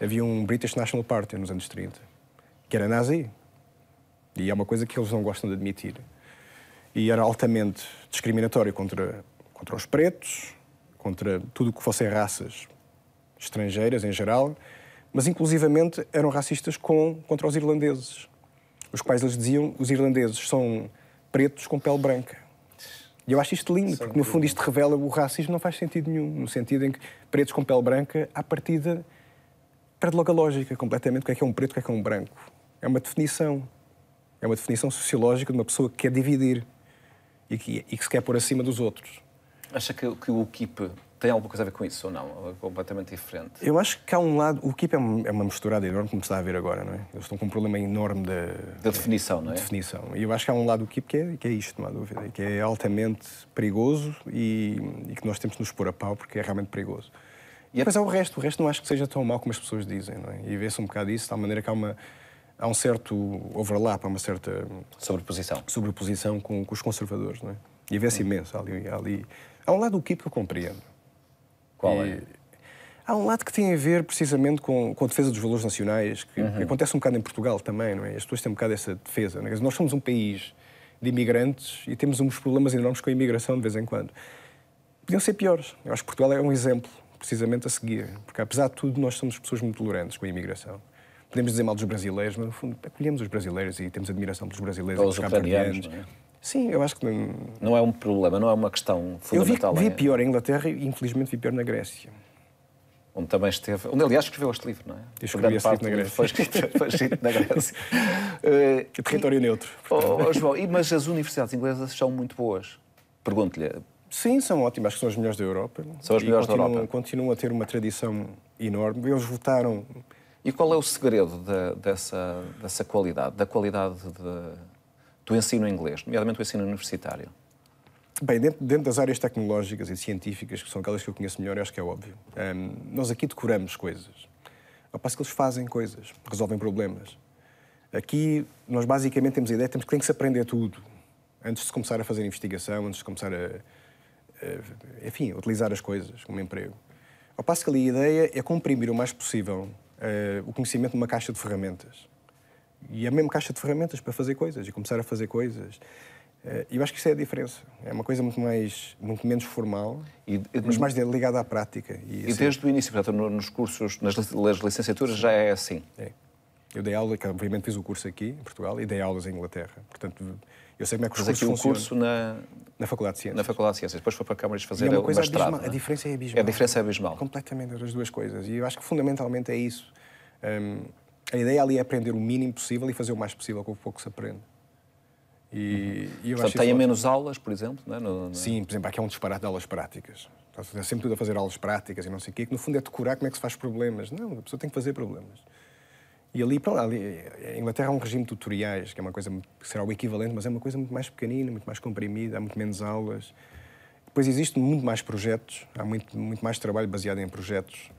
havia um British National Party nos anos 30, que era nazi. E é uma coisa que eles não gostam de admitir. E era altamente discriminatório contra, contra os pretos, contra tudo o que fossem raças estrangeiras em geral, mas inclusivamente eram racistas com, contra os irlandeses, os quais eles diziam os irlandeses são pretos com pele branca. E eu acho isto lindo, porque no fundo isto revela o racismo não faz sentido nenhum, no sentido em que pretos com pele branca, à partida, perde logo a lógica completamente. O que é que é um preto, o que é que é um branco? É uma definição. É uma definição sociológica de uma pessoa que quer dividir e que, e que se quer pôr acima dos outros. Acha que, que o KIP tem alguma coisa a ver com isso ou não? É completamente diferente? Eu acho que há um lado. O KIP é, é uma misturada enorme, como está a ver agora, não é? Eles estão com um problema enorme da. da definição, não é? definição. E eu acho que há um lado do KIP que é, que é isto, não há dúvida, que é altamente perigoso e, e que nós temos de nos pôr a pau porque é realmente perigoso. E é depois há o resto. O resto não acho que seja tão mau como as pessoas dizem, não é? E vê-se um bocado isso, de tal maneira que há uma. Há um certo overlap, há uma certa. Sobreposição. Sobreposição com, com os conservadores, não é? E vê-se hum. imenso. ali, há ali Há um lado do Kip que eu compreendo. Qual é? e... é? Há um lado que tem a ver precisamente com, com a defesa dos valores nacionais, que, uhum. que, acontece um bocado em Portugal também, não é? As pessoas têm um bocado essa defesa. É? Nós somos um país de imigrantes e temos uns problemas enormes com a imigração de vez em quando. Podiam ser piores. Eu acho que Portugal é um exemplo, precisamente a seguir, porque apesar de tudo, nós somos pessoas muito tolerantes com a imigração. Podemos dizer mal dos brasileiros, mas no fundo acolhemos os brasileiros e temos admiração pelos brasileiros. Pelos ucranianos, Sim, eu acho que não. é um problema, não é uma questão fundamental. Eu vi, vi é- pior em Inglaterra e infelizmente vi pior na Grécia. Onde também esteve. Onde, aliás, escreveu este livro, não é? Eu escrevi esse livro na Grécia. Foi escrito, na Grécia. uh, território eh, e, neutro. Oh, oh, João, e, mas as universidades inglesas são muito boas. Pergunto-lhe. Sim, são ótimas, acho que são as melhores da Europa. São as melhores da Europa. Continuam a ter uma tradição enorme. Eles votaram. E qual é o segredo de, dessa, dessa qualidade? Da qualidade de do ensino inglês, nomeadamente o ensino universitário? Bem, dentro, dentro, das áreas tecnológicas e científicas, que são aquelas que eu conheço melhor, eu acho que é óbvio. Um, nós aqui decoramos coisas. Ao passo que eles fazem coisas, resolvem problemas. Aqui, nós basicamente temos a ideia temos que tem que se aprender tudo. Antes de se começar a fazer investigação, antes de começar a, a enfim, a utilizar as coisas como emprego. Ao passo que ali a ideia é comprimir o mais possível uh, o conhecimento numa caixa de ferramentas e a mesma caixa de ferramentas para fazer coisas e começar a fazer coisas. E eh, eu acho que isso é a diferença. É uma coisa muito, mais, muito menos formal, e, mas mais ligada à prática. E, assim, desde o início, portanto, nos cursos, nas licenciaturas já é assim? É. Eu dei aula, obviamente fiz o curso aqui, em Portugal, e dei aulas em Inglaterra. Portanto, eu sei como é que os cursos aqui o um curso na... na Faculdade de Ciências. Na Faculdade de Ciências. Depois foi para de fazer e é uma coisa o mestrado. É? A diferença é abismal. a diferença é abismal. Completamente as duas coisas. E eu acho que fundamentalmente é isso. Hum, a ideia ali é aprender o mínimo possível e fazer o mais possível com o pouco que se aprende. E, uhum. e eu Portanto, tenha menos aulas, por exemplo? Não né? é? no, Sim, por exemplo, aqui é um disparate de aulas práticas. Estás sempre tudo a fazer aulas práticas e não sei o quê, que no fundo é decorar como é que se faz problemas. Não, a pessoa tem que fazer problemas. E ali, para lá, ali, a Inglaterra é um regime de tutoriais, que é uma coisa que será o equivalente, mas é uma coisa muito mais pequenina, muito mais comprimida, há muito menos aulas. Depois existe muito mais projetos, há muito, muito mais trabalho baseado em projetos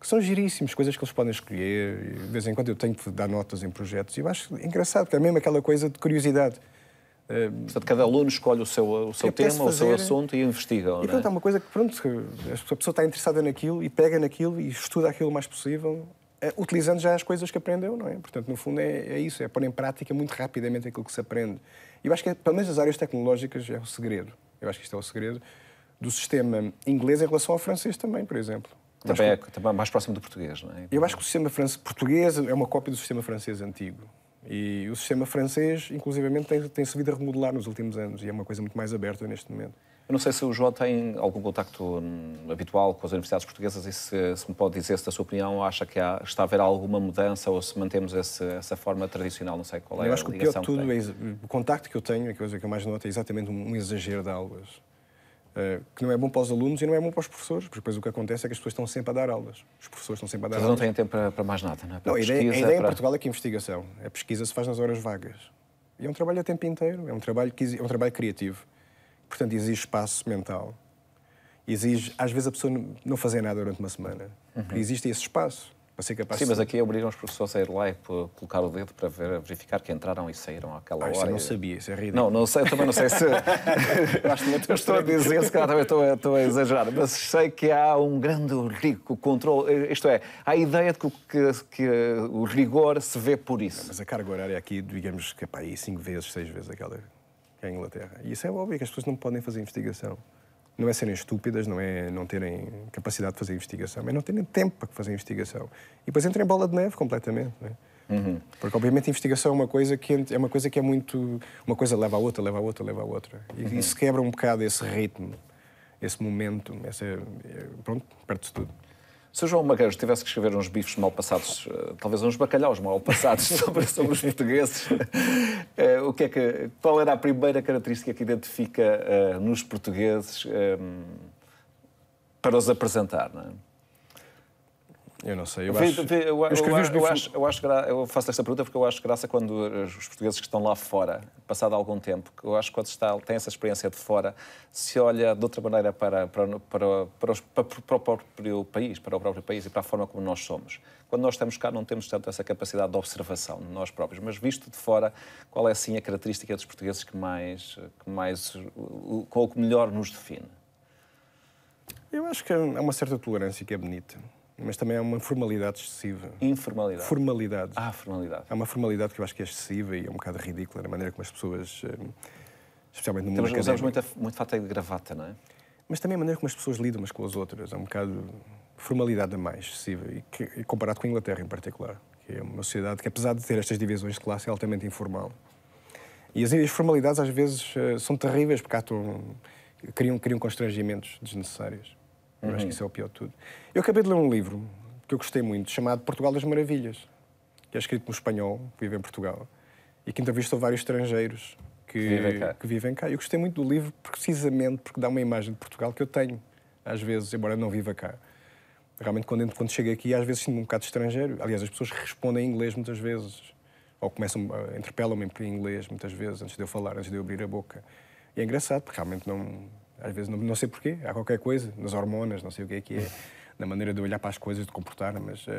que são giríssimos, coisas que eles podem escolher. De vez em quando eu tenho que dar notas em projetos e eu acho engraçado, porque é mesmo aquela coisa de curiosidade. Eh, Portanto, cada aluno escolhe o seu, o seu é, tema, fazer... o seu assunto e investiga. É? E pronto, é? uma coisa que, pronto, a pessoa está interessada naquilo e pega naquilo e estuda aquilo o mais possível, eh, utilizando já as coisas que aprendeu, não é? Portanto, no fundo, é, é isso, é pôr em prática muito rapidamente aquilo que se aprende. E eu acho que, é, pelo menos, as áreas tecnológicas é o segredo. Eu acho que isto é o segredo do sistema inglês em relação ao francês também, por exemplo. Também, é, também mais próximo do português, não é? Eu acho que o sistema português é uma cópia do sistema francês antigo. E o sistema francês, inclusivamente, tem, tem-se vindo a remodelar nos últimos anos e é uma coisa muito mais aberta neste momento. Eu não sei se o João tem algum contacto hum, habitual com as universidades portuguesas e se, se me pode dizer se, da sua opinião, acha que há, está a haver alguma mudança ou se mantemos esse, essa forma tradicional, não sei qual é eu a Eu acho que o pior de tudo é o contacto que eu tenho, a é coisa que eu mais noto é exatamente um exagero de aulas. Eh, que não é bom para os alunos e não é bom para os professores, porque depois o que acontece é que as pessoas estão sempre a dar aulas. Os professores estão sempre a dar aulas. não têm tempo para, para mais nada, não é? Para não, a, pesquisa, ideia, a ideia é para... em Portugal é que a investigação, a pesquisa se faz nas horas vagas. E é um trabalho a tempo inteiro, é um trabalho, que, é um trabalho criativo. Portanto, exige espaço mental. Exige, às vezes, a pessoa não fazer nada durante uma semana. Uhum. Existe esse espaço para ser capaz Sim, de... mas aqui obrigam os professores a ir lá e colocar o dedo para ver, verificar que entraram e saíram àquela ah, hora. Isso eu não sabia, isso é ridículo. Não, não sei, também não sei se. eu estou a dizer, se calhar também estou a, estou a, exagerar, mas sei que há um grande rico controle, isto é, há a ideia de que, que, que o rigor se vê por isso. Mas a carga horária aqui, digamos que é para aí cinco vezes, seis vezes aquela que é a Inglaterra. E isso é óbvio que as pessoas não podem fazer investigação não é serem estúpidas, não é não terem capacidade de fazer investigação, é não terem tempo para fazer investigação. E depois entra em bola de neve completamente. Não é? Uhum. Porque obviamente a investigação é uma coisa que é uma coisa que é muito uma coisa leva a outra, leva a outra, leva a outra. E uhum. quebra um bocado esse ritmo, esse momento, essa é, pronto, perde-se tudo. Se o João Magalhães tivesse que escrever uns bifes mal passados, eh, talvez uns bacalhaus mal passados sobre, sobre os portugueses, eh, o que é que, qual era a primeira característica que identifica eh, nos portugueses para os apresentar? Não é? Eu não sei, eu acho... Eu, acho, eu, acho eu faço esta pergunta porque eu acho graça quando os portugueses que estão lá fora, passado algum tempo, eu acho que quando está, tem essa experiência de fora, se olha de outra maneira para, para, para, para, os, para, para o próprio país, para o próprio país e para a forma como nós somos. Quando nós estamos cá, não temos tanto essa capacidade de observação de nós próprios, mas visto de fora, qual é assim a característica dos portugueses que mais, que mais com o que melhor nos define? Eu acho que há é é uma certa tolerância que é bonita mas também é uma formalidade excessiva. Informalidade. Formalidade. Ah, formalidade. É uma formalidade que eu acho que é excessiva e é um bocado ridícula na maneira como as pessoas, eh, especialmente no mundo Temos, académico... Usamos muito, muito fato de gravata, não é? Mas também a maneira como as pessoas lidam umas com as outras. É um bocado formalidade a mais excessiva, e, que, comparado com a Inglaterra em particular, que é uma sociedade que, apesar de ter estas divisões de classe, é altamente informal. E as, as formalidades, às vezes, eh, são terríveis, porque criam, criam constrangimentos desnecessários. Eu acho que uhum. isso é o pior de tudo. Eu acabei de ler um livro que eu gostei muito, chamado Portugal das Maravilhas, que é escrito por um espanhol que vive em Portugal e que entrevistou vários estrangeiros que, que, vivem cá. que vivem cá. Eu gostei muito do livro precisamente porque dá uma imagem de Portugal que eu tenho, às vezes, embora não viva cá. Realmente, quando, quando chego aqui, às vezes sinto-me um bocado estrangeiro. Aliás, as pessoas respondem em inglês muitas vezes. Ou começam, eh, interpelam-me em inglês muitas vezes, antes de eu falar, antes de eu abrir a boca. E é engraçado, porque realmente não, às vezes não, não, sei porquê, há qualquer coisa, nas hormonas, não sei o que é que é, na maneira de olhar para as coisas, de comportar, mas. Uh,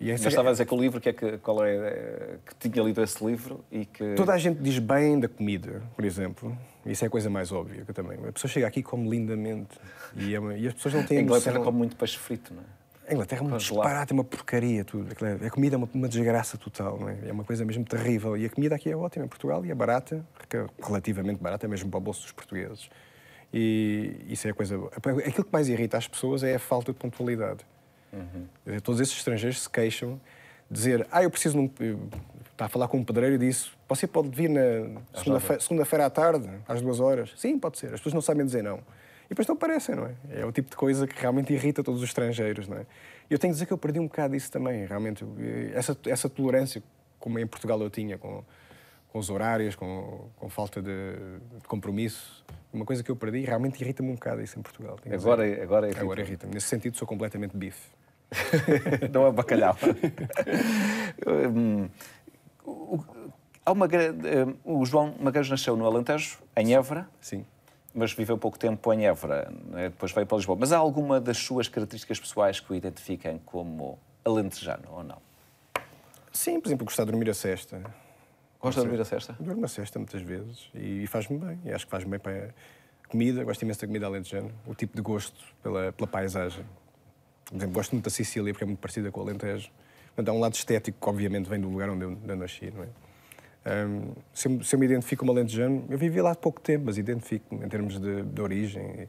e essa... Mas é estava a dizer que o livro, que é que, qual é, eh, que tinha lido esse livro e que... Toda a gente diz bem da comida, por exemplo. Isso é a coisa mais óbvia que eu também. A pessoa chega aqui e come lindamente. E, é uma... e as pessoas não têm a Inglaterra come muito peixe frito, não é? A Inglaterra é muito disparate, é uma porcaria tudo. É, a comida é uma, uma desgraça total, é? é? uma coisa mesmo terrível. E a comida aqui é ótima em Portugal e é barata, é relativamente barata, mesmo para o bolso dos portugueses. E isso é a coisa boa. Aquilo que mais irrita as pessoas é a falta de pontualidade. Uhum. Dizer, todos esses estrangeiros se queixam, dizer, ah, eu preciso. Num... Está a falar com um pedreiro e disse, você pode vir na segunda-feira segunda à tarde, às duas horas? Sim, pode ser. As pessoas não sabem dizer não. E depois não parecem, não é? É o tipo de coisa que realmente irrita todos os estrangeiros, não é? Eu tenho de dizer que eu perdi um bocado isso também, realmente. Essa, essa tolerância, como em Portugal eu tinha com, com os horários, com, com falta de, de, compromisso. Uma coisa que eu perdi realmente irrita-me um bocado isso em Portugal. Agora, é- agora irrita. É agora irrita-me. Nesse sentido, sou completamente bife. Não é bacalhau. há uma, o João Magalhães nasceu no Alentejo, em Évora. Sim. Mas viveu pouco tempo em Évora, né? depois veio para Lisboa. Mas há alguma das suas características pessoais que o identificam como alentejano ou não? Sim, por exemplo, gostar de dormir a sesta Gosta de dormir a cesta? Dormo a cesta muitas vezes e faz-me bem. E acho que faz-me bem para a comida. Gosto imenso da comida alentejana. O tipo de gosto pela, pela paisagem. Por exemplo, gosto muito da Sicília porque é muito parecida com o Alentejo. Portanto, há um lado estético que obviamente vem do lugar onde eu, onde eu nasci, não é? Um, se, eu, se, eu me identifico como alentejano, eu vivi lá há pouco tempo, mas identifico-me em termos de, de origem.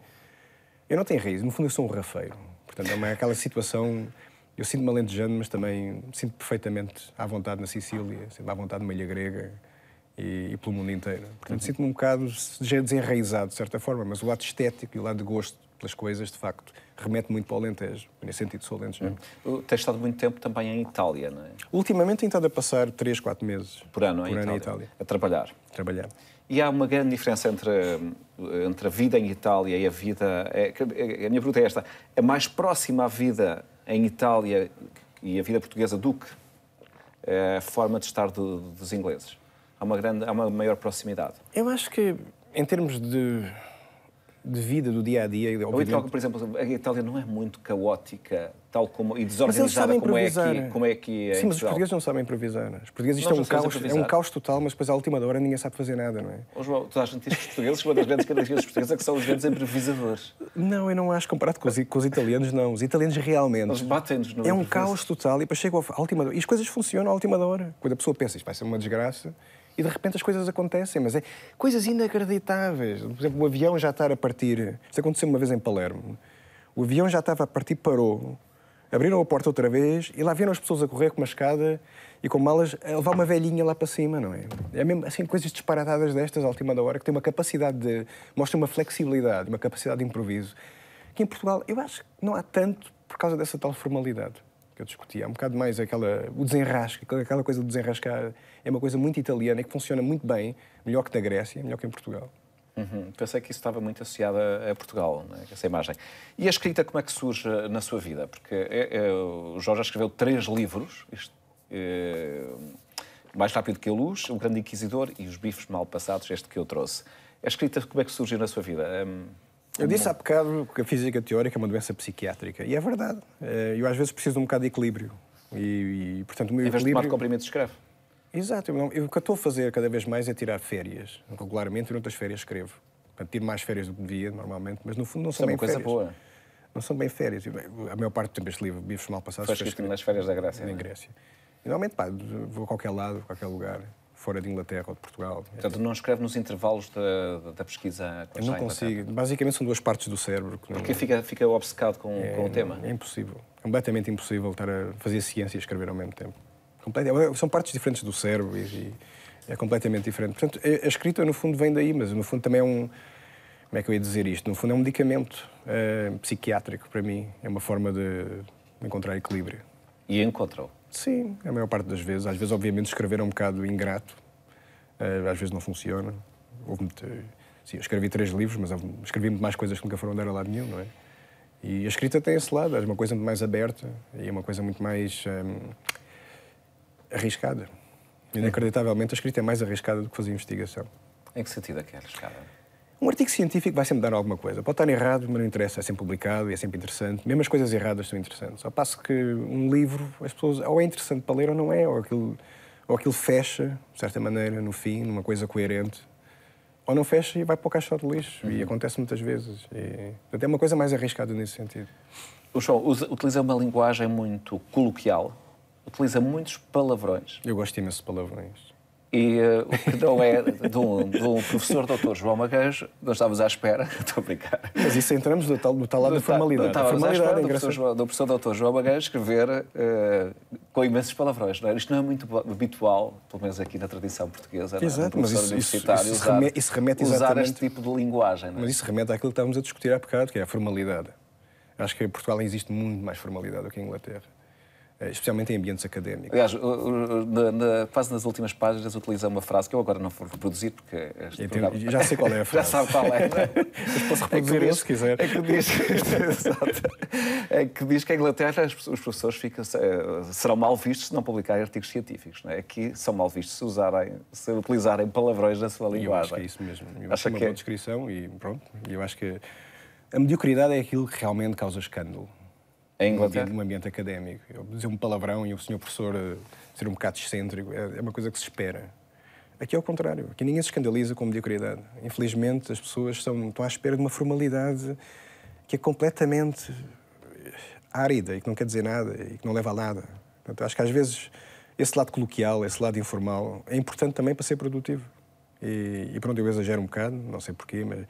Eu não tenho raiz, no fundo eu sou um rafeiro. Portanto, é uma, aquela situação eu sinto-me alentejano, mas também sinto perfeitamente à vontade na Sicília, sinto-me à vontade numa ilha grega e, e pelo mundo inteiro. Portanto, uhum. sinto-me um bocado desenraizado, de certa forma, mas o lado estético e o lado de gosto pelas coisas, de facto, remete muito para o Alentejo. Nesse sentido, sou alentejano. Uhum. Tens estado muito tempo também em Itália, não é? Ultimamente tenho estado a passar 3, 4 meses. Por ano, por em, ano Itália. em Itália. A trabalhar. A trabalhar. E há uma grande diferença entre, entre a vida em Itália e a vida. É, a minha pergunta é esta: é mais próxima à vida em Itália e a vida portuguesa do que a eh, forma de estar do, dos ingleses? Há uma, grande, há uma maior proximidade? Eu acho que, em termos de de vida do dia a dia. Obviamente. A então, Itália, por exemplo, a Itália não é muito caótica, tal como e desorganizada como é aqui, como é que É Sim, mas os portugueses não sabem improvisar. Os portugueses isto é um caos, é um caos total, mas depois à última hora ninguém sabe fazer nada, não é? Oh, João, tu achas que os portugueses, uma das grandes características dos portugueses é que são os grandes improvisadores. Não, eu não acho comparado com os, com os italianos, não. Os italianos realmente. Eles batem-nos no É um caos total e depois chega à última hora. E as coisas funcionam à última hora. Quando a pessoa pensa, isto vai ser uma desgraça, e de repente as coisas acontecem, mas é coisas inacreditáveis. Por exemplo, o avião já estar a partir. Isso aconteceu uma vez em Palermo. O avião já estava a partir, parou. Abriram a porta outra vez e lá viram as pessoas a correr com uma escada e com malas a levar uma velhinha lá para cima, não é? É mesmo assim, coisas disparatadas destas à última da hora que tem uma capacidade de. mostra uma flexibilidade, uma capacidade de improviso. Que em Portugal eu acho que não há tanto por causa dessa tal formalidade que eu discutia. É um bocado mais aquela, o desenrasque, aquela coisa de desenrascar é uma coisa muito italiana e que funciona muito bem, melhor que na Grécia, melhor que em Portugal. Uhum. Pensei que isso estava muito associado a, Portugal, né? essa imagem. E a escrita, como é que surge eh, na sua vida? Porque é, é, o Jorge escreveu três livros, isto, é, Mais Rápido Que a Luz, O Grande Inquisidor e Os Bifes Mal Passados, este que eu trouxe. A escrita, como é que surgiu na sua vida? Hum, eu disse há bocado que a física teórica é uma doença psiquiátrica, e é verdade. Eu às vezes preciso de um bocado de equilíbrio. E, e portanto, o meu em vez equilíbrio... de tomar comprimidos, escreve. Exato. Eu, eu, o que eu estou a fazer cada vez mais é tirar férias. Regularmente, durante as férias, escrevo. Portanto, tiro mais férias do que devia, normalmente, mas no fundo não são Isso bem é uma férias. boa. Não são bem férias. A maior parte do tempo este livro, Vivos Mal Passados, foi escrito nas férias da Grécia. Na é? Grécia. E, normalmente, pá, vou a qualquer lado, a qualquer lugar, fora de Inglaterra ou de Portugal. Portanto, não escreve nos intervalos da, da pesquisa Eu não consigo. Basicamente, são duas partes do cérebro. Que não... Porque fica, fica obcecado com, é, com o tema. É impossível. completamente impossível estar a fazer ciência e escrever ao mesmo tempo. É são partes diferentes do cérebro e, é completamente diferente. Portanto, a, escrita, no fundo, vem daí, mas no fundo também é um. Como é que eu ia dizer isto? No fundo, é um medicamento uh, psiquiátrico para mim. É uma forma de encontrar equilíbrio. E encontrou? Sim, a maior parte das vezes. Às vezes, obviamente, escrever é um bocado ingrato. Uh, às vezes não funciona. Houve muito... Sim, eu escrevi três livros, mas escrevi muito mais coisas que nunca foram dar a lado nenhum, não é? E a escrita tem esse lado, é uma coisa muito mais aberta e é uma coisa muito mais. Um, ehm, arriscada. Inacreditavelmente, a escrita é mais arriscada do que fazer investigação. Em que sentido é que é arriscada? Um artigo científico vai sempre dar alguma coisa. Pode estar errado, mas não interessa, é sempre publicado e é sempre interessante. Mesmo as coisas erradas são interessantes. Ao passo que um livro, as pessoas, ou é interessante para ler ou não é, ou aquilo, ou aquilo fecha, de certa maneira, no fim, numa coisa coerente, ou não fecha e vai para o caixote de lixo. Uhum. E acontece muitas vezes. E, portanto, é uma coisa mais arriscada nesse sentido. O show utiliza uma linguagem muito coloquial, utiliza muitos palavrões. Eu gosto imenso de palavrões. E uh, o que não é de um, professor doutor João Magalhães, nós estávamos à espera, estou a brincar. Mas isso entramos no tal, no tal lado da formalidade. Tá, estávamos à é espera é do professor, João, do professor doutor João Magalhães escrever uh, com imensos palavrões. Não é? Isto não é muito habitual, pelo menos aqui na tradição portuguesa, Exato, não é? mas isso, universitário isso, isso, usar, remete, isso usar este tipo de linguagem. Não é? Mas isso remete àquilo que estávamos a discutir há bocado, que é a formalidade. Acho que em Portugal existe muito mais formalidade do que em Inglaterra. Eh, especialmente em ambientes académicos. Aliás, na, na, quase nas últimas páginas utiliza uma frase que eu agora não vou reproduzir, porque... É este programa... Já sei qual é a frase. já sabe qual é. Mas é? posso é reproduzir é isso, se quiser. É que diz, é que, diz que em Inglaterra os professores ficam, eh, serão mal vistos se não publicarem artigos científicos. Não é? Aqui são mal vistos se, usarem, se utilizarem palavrões na sua linguagem. Eu acho que é isso mesmo. Eu acho que é uma boa descrição e pronto. Eu acho que a mediocridade é aquilo que realmente causa escândalo. É em Inglaterra? No ambiente académico. Eu dizer um palavrão e o senhor professor eh, ser um bocado excêntrico é, é uma coisa que se espera. Aqui é o contrário. Aqui ninguém se escandaliza com mediocridade. Infelizmente, as pessoas estão à espera de uma formalidade que é completamente eh, árida e que não quer dizer nada e que não leva a nada. Portanto, acho que às vezes esse lado coloquial, esse lado informal, é importante também para ser produtivo. E, e pronto, eu exagero um bocado, não sei porquê, mas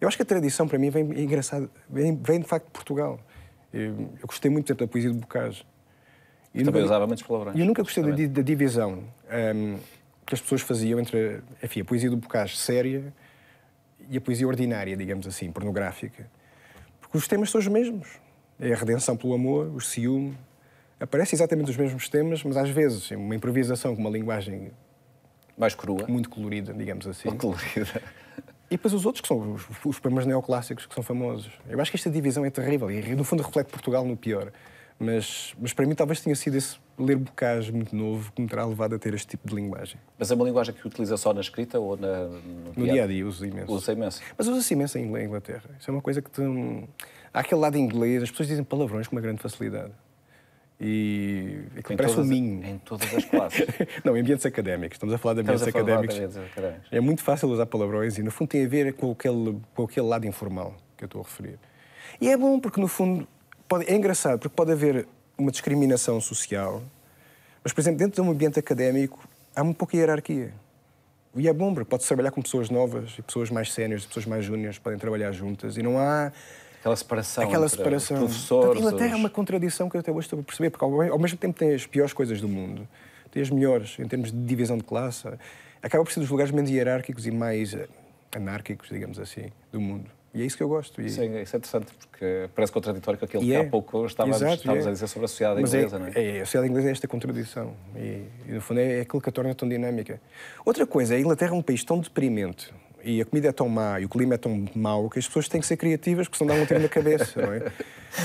eu acho que a tradição para mim vem engraçado, vem, vem de facto de Portugal. Eu gostei muito, da poesia de Bocage. e também nunca, usava muitos palavrões. Eu nunca gostei da, da, divisão um, ehm, que as pessoas faziam entre enfim, a poesia do Bocage séria e a poesia ordinária, digamos assim, pornográfica. Porque os temas são os mesmos. É a redenção pelo amor, o ciúme. Aparecem exatamente os mesmos temas, mas às vezes uma improvisação com uma linguagem mais crua. Muito colorida, digamos assim. Muito colorida. E depois os outros, que são os, os poemas neoclássicos, que são famosos. Eu acho que esta divisão é terrível e, no fundo, reflete Portugal no pior. Mas, mas para mim, talvez tenha sido esse ler bocage muito novo que me terá levado a ter este tipo de linguagem. Mas é uma linguagem que utiliza só na escrita ou na, no, no dia a dia? Uso imenso. Usa imenso. Mas usa-se imenso em Inglaterra. Isso é uma coisa que. Tem... Hum, há aquele lado inglês, as pessoas dizem palavrões com uma grande facilidade. E é que em parece todas, um Em todas as classes. não, em ambientes académicos. Estamos a falar de ambientes académicos. De académicos. É muito fácil usar palavrões e, no fundo, tem a ver com aquele, com aquele lado informal que eu estou a referir. E é bom porque, no fundo, pode, é engraçado porque pode haver uma discriminação social, mas, por exemplo, dentro de um ambiente académico há muito de hierarquia. E é bom porque pode trabalhar com pessoas novas e pessoas mais séniores, pessoas mais júnias podem trabalhar juntas e não há aquela separação, aquela separação. professores... A Inglaterra os... é uma contradição que eu até hoje estou a perceber, porque ao mesmo tempo tem as piores coisas do mundo, tem as melhores em termos de divisão de classe, acaba por ser dos lugares menos hierárquicos e mais eh, anárquicos, digamos assim, do mundo. E é isso que eu gosto. E... Sim, isso é interessante, porque parece contraditório com aquilo e que é. há pouco estávamos, Exato, estávamos é. a dizer sobre a sociedade Mas é inglesa, é, não é? é? A sociedade inglesa é esta contradição. E, e no fundo, é, é aquilo que a torna tão dinâmica. Outra coisa, a Inglaterra é um país tão deprimente, e a comida é tão má e o clima é tão mau que as pessoas têm que ser criativas porque senão dão um tiro na cabeça, não é?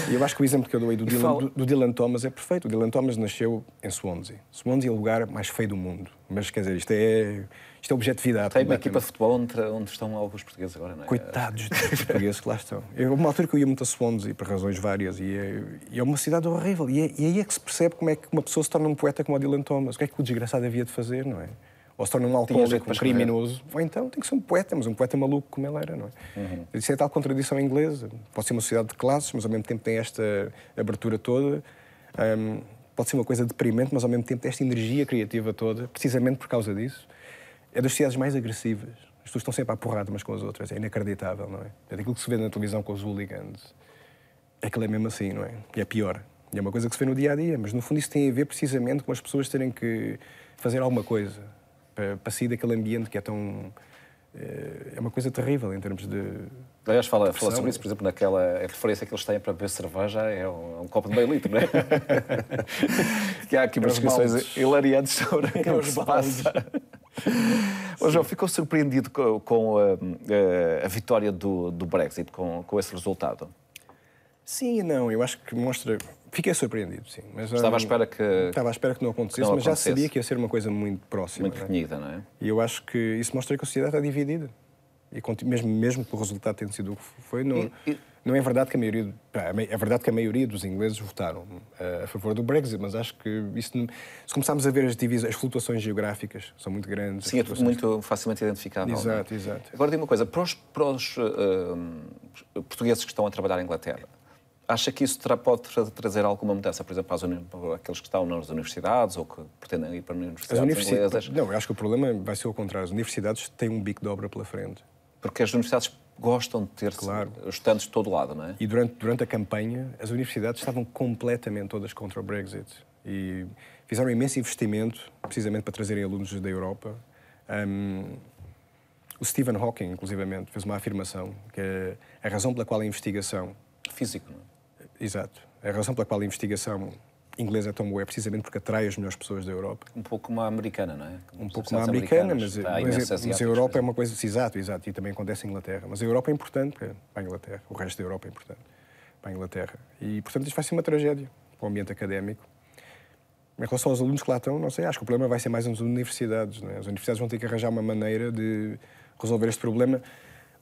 E eu acho que o exemplo que eu dou aí do, Dylan, fala... do, do Dylan Thomas é perfeito. O Dylan Thomas nasceu em Swansea. Swansea é o lugar mais feio do mundo. Mas quer dizer, isto é, isto é objetividade. Tem uma equipa de futebol onde, onde, estão alguns portugueses agora, não é? Coitados dos portugueses que lá estão. Eu, uma altura que eu ia muito a Swansea, por razões várias, e é, e é uma cidade horrível. E, é, e aí é que se percebe como é que uma pessoa se torna um poeta como o Dylan Thomas. O que é que o desgraçado havia de fazer, não é? ou se torna um alcoólico, um criminoso, ou então tem que ser um poeta, mas um poeta maluco como ele era, não é? Uhum. Isso é tal contradição inglesa. Pode ser uma sociedade de classes, mas ao mesmo tempo tem esta abertura toda. Um, pode ser uma coisa deprimente, mas ao mesmo tempo tem esta energia criativa toda, precisamente por causa disso. É das sociedades mais agressivas. As pessoas estão sempre à porrada umas com as outras. É inacreditável, não é? É aquilo que se vê na televisão com os hooligans. É que ele é mesmo assim, não é? E é pior. E é uma coisa que se vê no dia a dia, mas no fundo isso tem a ver precisamente com as pessoas terem que fazer alguma coisa para, para sair daquele ambiente que é tão. Eh, é uma coisa terrível em termos de. Aliás, fala, fala sobre isso, por exemplo, naquela referência que eles têm para beber cerveja, é um, é um copo de meio litro, não é? que há aqui umas discussões hilariantes sobre o que é se passa. Mas surpreendido com, com eh, a, eh, a, vitória do, do Brexit, com, com esse resultado. Sim e não. Eu acho que mostra. Fiquei surpreendido, sim. Mas, estava à hum, espera que. Estava à espera que não acontecesse, que não mas acontecesse. já sabia que ia ser uma coisa muito próxima. Muito é? reunida, não é? E eu acho que isso mostra que a sociedade está dividida. E mesmo, mesmo que o resultado tenha sido o que foi, não, não é verdade que a maioria. É verdade que a maioria dos ingleses votaram eh, a favor do Brexit, mas acho que isso. Se começarmos a ver as divisas as flutuações geográficas são muito grandes. Sim, é flutuações... muito facilmente identificável. É? Exato, exato. Agora diga uma coisa: para os, para os uh, portugueses que estão a trabalhar na Inglaterra, Acha que isso pode trazer alguma mudança, por exemplo, para aqueles que estão nas universidades ou que pretendem ir para universidades as universidades inglesas? Não, eu acho que o problema vai ser o contrário. As universidades têm um bico de obra pela frente. Porque as universidades gostam de ter claro. estudantes de todo lado, não é? E durante, durante a campanha, as universidades estavam completamente todas contra o Brexit. E fizeram um imenso investimento, precisamente para trazerem alunos da Europa. Um, o Stephen Hawking, inclusivamente, fez uma afirmação que é a razão pela qual a investigação... Físico, não é? Exato. É a razão pela qual a investigação inglesa é tão boa é precisamente porque atrai as melhores pessoas da Europa. Um pouco como a americana, não é? Como um pouco como a americana, mas, mas, é- mas, a Europa é uma coisa... Exato, exato. E também acontece em Inglaterra. Mas a Europa é importante para a Inglaterra. O resto da Europa é importante para a Inglaterra. E, portanto, isto vai ser uma tragédia para o ambiente académico. Em relação aos alunos que lá estão, não sei, acho que o problema vai ser mais nas universidades. É? As universidades vão ter que arranjar uma maneira de resolver este problema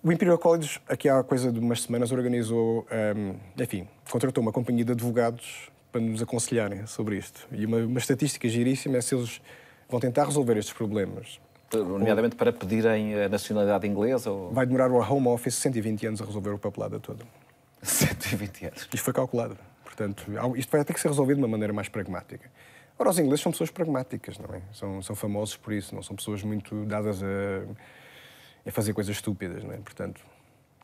o Imperial College, aqui há coisa de umas semanas, organizou, um, ehm, enfim, contratou uma companhia de advogados para nos aconselharem sobre isto. E uma, uma estatística giríssima é se eles vão tentar resolver estes problemas. Eh, nomeadamente para pedirem a nacionalidade inglesa? Ou... Vai demorar o Home Office 120 anos a resolver o papelada todo. 120 anos? Isto foi calculado. Portanto, isto vai ter que ser resolvido de uma maneira mais pragmática. Ora, os ingleses são pessoas pragmáticas, não é? São, são famosos por isso, não são pessoas muito dadas a é fazer coisas estúpidas, não é? Portanto,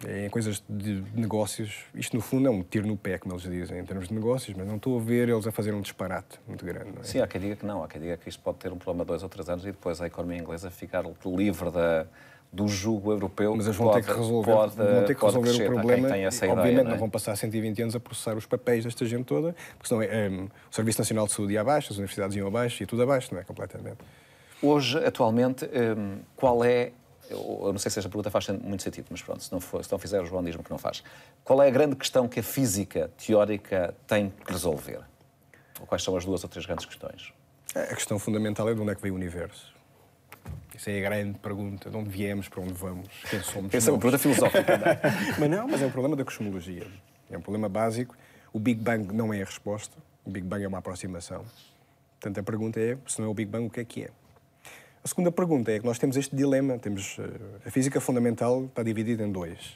é em coisas de negócios, isto no fundo é um tiro no pé, como eles dizem, em termos de negócios, mas não estou a ver eles a fazer um disparate muito grande. É? Sim, há quem diga que não, há quem diga que isto pode ter um problema de dois ou três anos e depois a economia inglesa ficar livre da, do jugo europeu. Mas eles vão pode, ter que resolver, pode, vão ter que resolver crescer, o problema. Tem essa ideia, obviamente não, é? não, vão passar 120 anos a processar os papéis desta gente toda, porque senão é, o Serviço Nacional de Saúde ia abaixo, as universidades iam abaixo, e tudo abaixo, não é? Completamente. Hoje, atualmente, ehm, qual é eu, não sei se esta pergunta faz muito sentido, mas pronto, se não, for, se não fizer, o João diz-me que não faz. Qual é a grande questão que a física teórica tem que resolver? Ou quais são as duas ou três grandes questões? É, a questão fundamental é de onde é que veio o universo. Isso é a grande pergunta. De onde viemos, para onde vamos, quem somos? Essa é uma pergunta filosófica. Não? É? mas não, mas é um problema da cosmologia. É um problema básico. O Big Bang não é a resposta. O Big Bang é uma aproximação. Portanto, a pergunta é, se não é o Big Bang, o que é que é? A segunda pergunta é que nós temos este dilema, temos eh, a física fundamental está dividida em dois.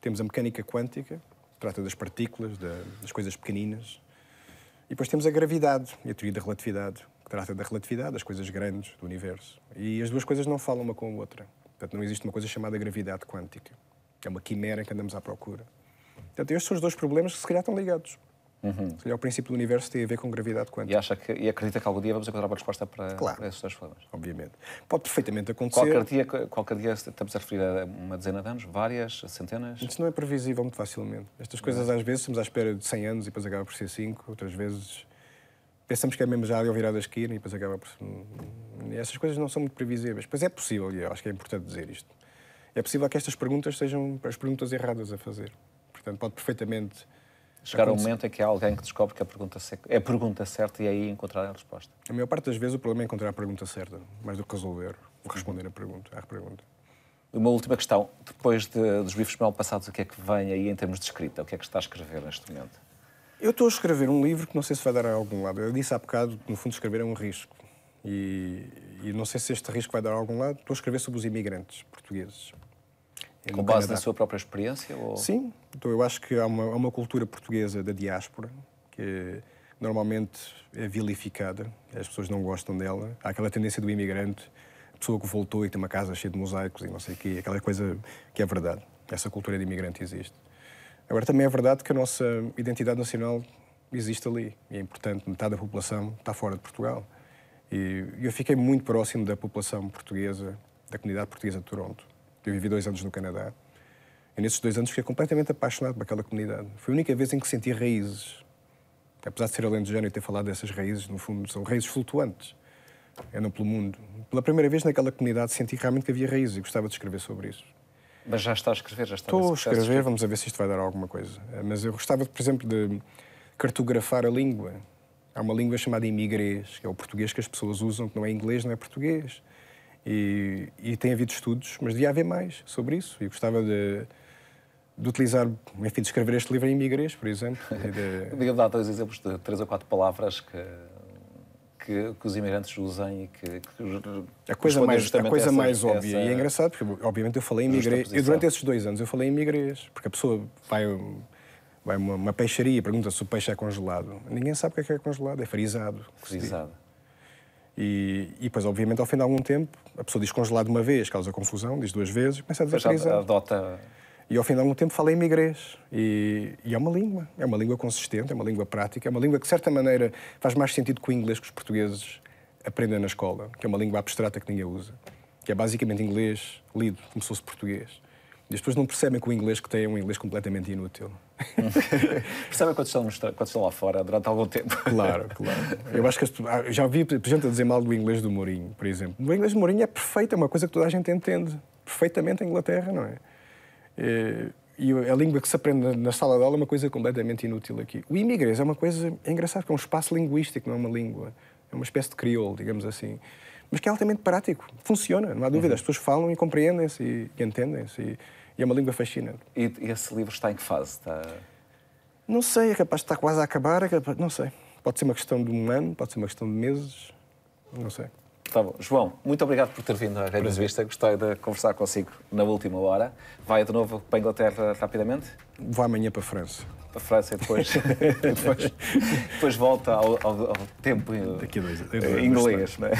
Temos a mecânica quântica, que trata das partículas, das coisas pequeninas, e depois temos a gravidade e a teoria da relatividade, que trata da relatividade, das coisas grandes do universo. E as duas coisas não falam uma com a outra. Portanto, não existe uma coisa chamada gravidade quântica. É uma quimera que andamos à procura. Portanto, estes são os dois problemas que se calhar estão ligados. Uhum. o princípio do universo tem a ver com gravidade quântica. E, acha que, e acredita que algum dia vamos encontrar uma resposta para, claro. para esses dois problemas? Obviamente. Pode perfeitamente acontecer. Qualquer dia, qualquer dia estamos a referir a uma dezena de anos, várias, centenas? Isso não é previsível muito facilmente. Estas coisas às vezes estamos à espera de 100 anos e depois acaba por ser 5, outras vezes pensamos que é mesmo já ao virar da esquina e depois acaba por ser... Essas coisas não são muito previsíveis. Pois é possível, e eu acho que é importante dizer isto. É possível que estas perguntas sejam as perguntas erradas a fazer. Portanto, pode perfeitamente Chegar ao momento em que há alguém que descobre que a pergunta é a pergunta certa e aí encontrar a resposta. A maior parte das vezes o problema é encontrar a pergunta certa, mais do que resolver, responder a pergunta, à pergunta. Uma última questão. Depois de, dos livros mal passados, o que é que vem aí em termos de escrita? O que é que está a escrever neste momento? Eu estou a escrever um livro que não sei se vai dar a algum lado. Eu disse há bocado que, no fundo, escrever é um risco. E, e não sei se este risco vai dar a algum lado. Estou a escrever sobre os imigrantes portugueses. É Com base na sua própria experiência? Ou... Sim, então eu acho que há uma, há uma cultura portuguesa da diáspora que normalmente é vilificada, as pessoas não gostam dela. Há aquela tendência do imigrante, a pessoa que voltou e tem uma casa cheia de mosaicos e não sei o quê, aquela coisa que é verdade. Essa cultura de imigrante existe. Agora, também é verdade que a nossa identidade nacional existe ali. E é importante, metade da população está fora de Portugal. E eu fiquei muito próximo da população portuguesa, da comunidade portuguesa de Toronto. Eu vivi dois anos no Canadá. E nesses dois anos fiquei completamente apaixonado por aquela comunidade. Foi a única vez em que senti raízes. Apesar de ser além do género e ter falado dessas raízes, no fundo, são raízes flutuantes. Andam é pelo mundo. Pela primeira vez naquela comunidade senti realmente que havia raízes e gostava de escrever sobre isso. Mas já está a escrever? Já está Estou a escrever, escrever, vamos a ver se isto vai dar alguma coisa. Eh, mas eu gostava, por exemplo, de cartografar a língua. Há uma língua chamada imigrês, que é o português que as pessoas usam, que não é inglês, não é português. E, e tem havido estudos, mas devia haver mais sobre isso. E gostava de, de utilizar, enfim, de escrever este livro em migrês, por exemplo. De... diga dar dois exemplos de três ou quatro palavras que, que, que os imigrantes usem e que. que a coisa mais, a coisa essa, mais óbvia. Essa... E é engraçado, porque obviamente eu falei em migrês. Eu, durante esses dois anos eu falei em migrês, porque a pessoa vai. Vai uma, uma peixaria e pergunta se o peixe é congelado. Ninguém sabe o que é, que é congelado, é frisado. Frisado. E, e depois, obviamente, ao fim de algum tempo, a pessoa diz congelado uma vez, causa confusão, diz duas vezes, começa a desatualizar. adota... E ao fim de algum tempo falei inglês. E, e, é uma língua. É uma língua consistente, é uma língua prática, é uma língua que, de certa maneira, faz mais sentido que o inglês que os portugueses aprendem na escola, que é uma língua abstrata que ninguém usa. Que é basicamente inglês lido, como se fosse português. E as pessoas não percebem que o inglês que têm é um inglês completamente inútil. percebem quando estão, quando estão lá fora durante algum tempo. Claro, claro. Eu acho que as, ah, já vi gente a dizer mal do inglês do Mourinho, por exemplo. O inglês do Mourinho é perfeito, é uma coisa que toda a gente entende perfeitamente a Inglaterra, não é? Eh, e a língua que se aprende na sala de aula é uma coisa completamente inútil aqui. O imigrês é uma coisa é engraçada, porque é um espaço linguístico, não é uma língua. É uma espécie de crioulo, digamos assim mas que é altamente prático. Funciona, não há dúvida. Uhum. As pessoas falam e compreendem-se e, e entendem-se. E, e é uma língua fascinante. E esse livro está em que fase? Está... Não sei, é capaz de estar quase a acabar, é capaz... não sei. Pode ser uma questão de um ano, pode ser uma questão de meses, não sei. Tá bom. João, muito obrigado por ter vindo à Rádio Vista. Gostei de conversar consigo na última hora. Vai de novo para a Inglaterra rapidamente? Vou amanhã para a França. Para a França e depois, depois, depois volta ao, ao, ao tempo eh, Daqui dois, dois, eh, inglês. Não é? é?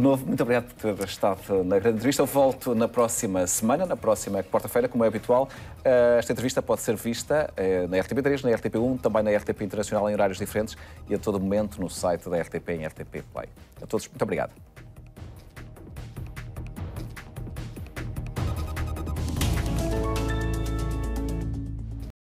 novo, muito obrigado por ter estado na grande entrevista. Eu volto na próxima semana, na próxima quarta-feira, como é habitual. Eh, esta entrevista pode ser vista eh, na RTP3, na RTP1, também na RTP Internacional em horários diferentes e a todo momento no site da RTP em RTP Play. A todos, muito obrigado.